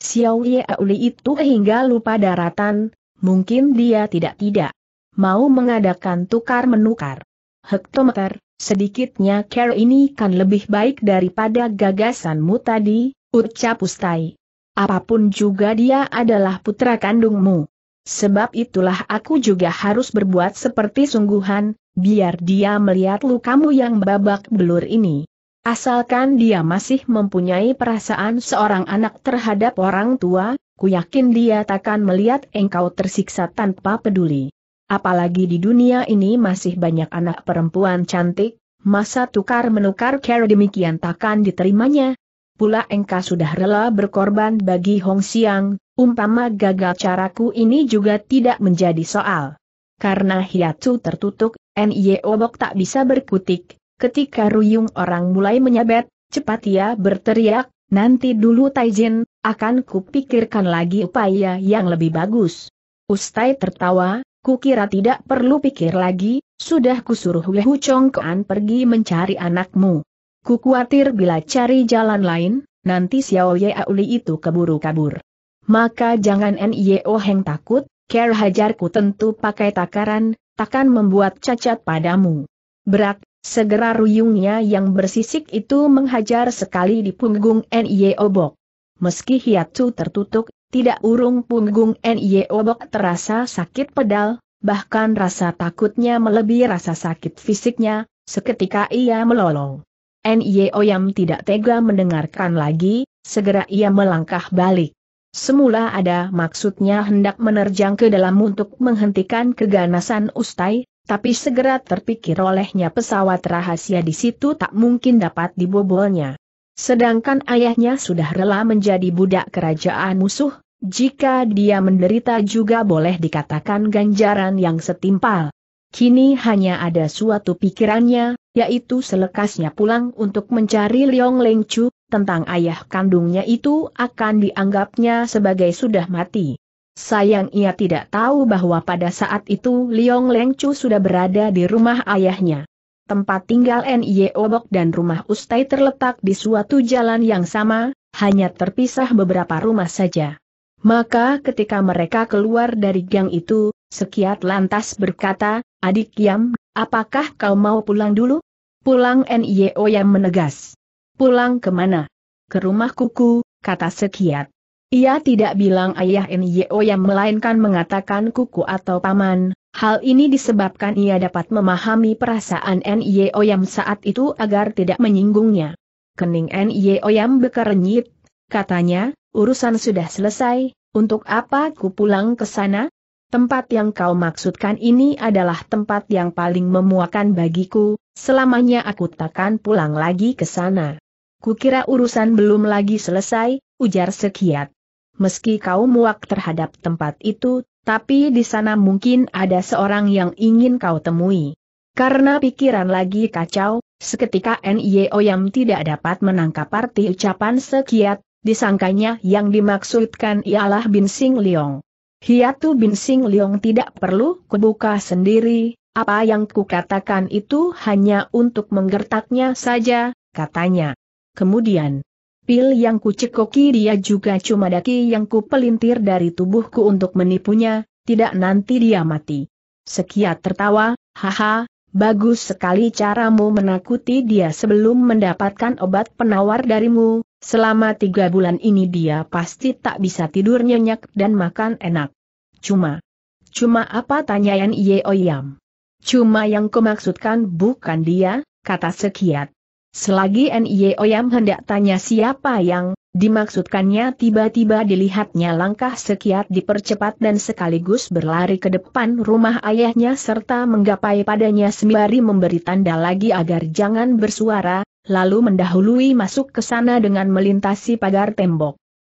Xiao Ye Auli itu hingga lupa daratan, mungkin dia tidak-tidak mau mengadakan tukar-menukar. Hektometer, sedikitnya care ini kan lebih baik daripada gagasanmu tadi, ucap Ustai. Apapun juga dia adalah putra kandungmu. Sebab itulah aku juga harus berbuat seperti sungguhan, biar dia melihat lukamu yang babak belur ini. Asalkan dia masih mempunyai perasaan seorang anak terhadap orang tua, ku yakin dia takkan melihat engkau tersiksa tanpa peduli. Apalagi di dunia ini masih banyak anak perempuan cantik, masa tukar-menukar cara demikian takkan diterimanya, pula engkau sudah rela berkorban bagi Hong Xiang, umpama gagal caraku ini juga tidak menjadi soal. Karena hiatu tertutup, N.Y. Obok tak bisa berkutik, ketika ruyung orang mulai menyabet, cepat ia berteriak, nanti dulu Taijin, akan kupikirkan lagi upaya yang lebih bagus. Ustai tertawa, kukira tidak perlu pikir lagi, sudah kusuruh Wehu Chong Kuan pergi mencari anakmu. Ku khawatir bila cari jalan lain, nanti Xiao Ye Auli itu keburu kabur. Maka jangan Nio Heng takut, care hajarku tentu pakai takaran, takkan membuat cacat padamu. Berat, segera ruyungnya yang bersisik itu menghajar sekali di punggung Nio Bok. Meski hiatsu tertutup, tidak urung punggung Nio Bok terasa sakit pedal, bahkan rasa takutnya melebihi rasa sakit fisiknya, seketika ia melolong. Nye Oyam tidak tega mendengarkan lagi, segera ia melangkah balik. Semula ada maksudnya hendak menerjang ke dalam untuk menghentikan keganasan Ustai, tapi segera terpikir olehnya pesawat rahasia di situ tak mungkin dapat dibobolnya. Sedangkan ayahnya sudah rela menjadi budak kerajaan musuh, jika dia menderita juga boleh dikatakan ganjaran yang setimpal. Kini hanya ada suatu pikirannya, yaitu selekasnya pulang untuk mencari Liong Leng Chu, tentang ayah kandungnya itu akan dianggapnya sebagai sudah mati. Sayang ia tidak tahu bahwa pada saat itu Liong Leng Chu sudah berada di rumah ayahnya. Tempat tinggal Nye Obok dan rumah Ustai terletak di suatu jalan yang sama, hanya terpisah beberapa rumah saja. Maka ketika mereka keluar dari gang itu, Sekiat lantas berkata, Adik Yam, apakah kau mau pulang dulu? Pulang NIO yang menegas. Pulang ke mana? Ke rumah kuku, kata Sekiat. Ia tidak bilang ayah NIO yang melainkan mengatakan kuku atau paman, hal ini disebabkan ia dapat memahami perasaan NIO yang saat itu agar tidak menyinggungnya. Kening NIO yang bekerenyit, katanya, urusan sudah selesai, untuk apa ku pulang ke sana? Tempat yang kau maksudkan ini adalah tempat yang paling memuakan bagiku, Selamanya aku takkan pulang lagi ke sana. Kukira urusan belum lagi selesai, ujar Sekiat. Meski kau muak terhadap tempat itu, tapi di sana mungkin ada seorang yang ingin kau temui. Karena pikiran lagi kacau, seketika Nyo yang tidak dapat menangkap arti ucapan Sekiat, disangkanya yang dimaksudkan ialah Bin Sing Leong. Hiatu Bin Sing Leong tidak perlu kubuka sendiri, apa yang kukatakan itu hanya untuk menggertaknya saja, katanya. Kemudian, pil yang kucekoki dia juga cuma daki yang kupelintir dari tubuhku untuk menipunya, tidak nanti dia mati. Sekiat tertawa, haha, bagus sekali caramu menakuti dia sebelum mendapatkan obat penawar darimu, selama tiga bulan ini dia pasti tak bisa tidur nyenyak dan makan enak. Cuma, cuma apa tanyaan Ye Oyam? Cuma yang kumaksudkan bukan dia, kata Sekiat. Selagi N.I.O. Yam hendak tanya siapa yang dimaksudkannya tiba-tiba dilihatnya langkah Sekiat dipercepat dan sekaligus berlari ke depan rumah ayahnya serta menggapai padanya sembari memberi tanda lagi agar jangan bersuara, lalu mendahului masuk ke sana dengan melintasi pagar tembok.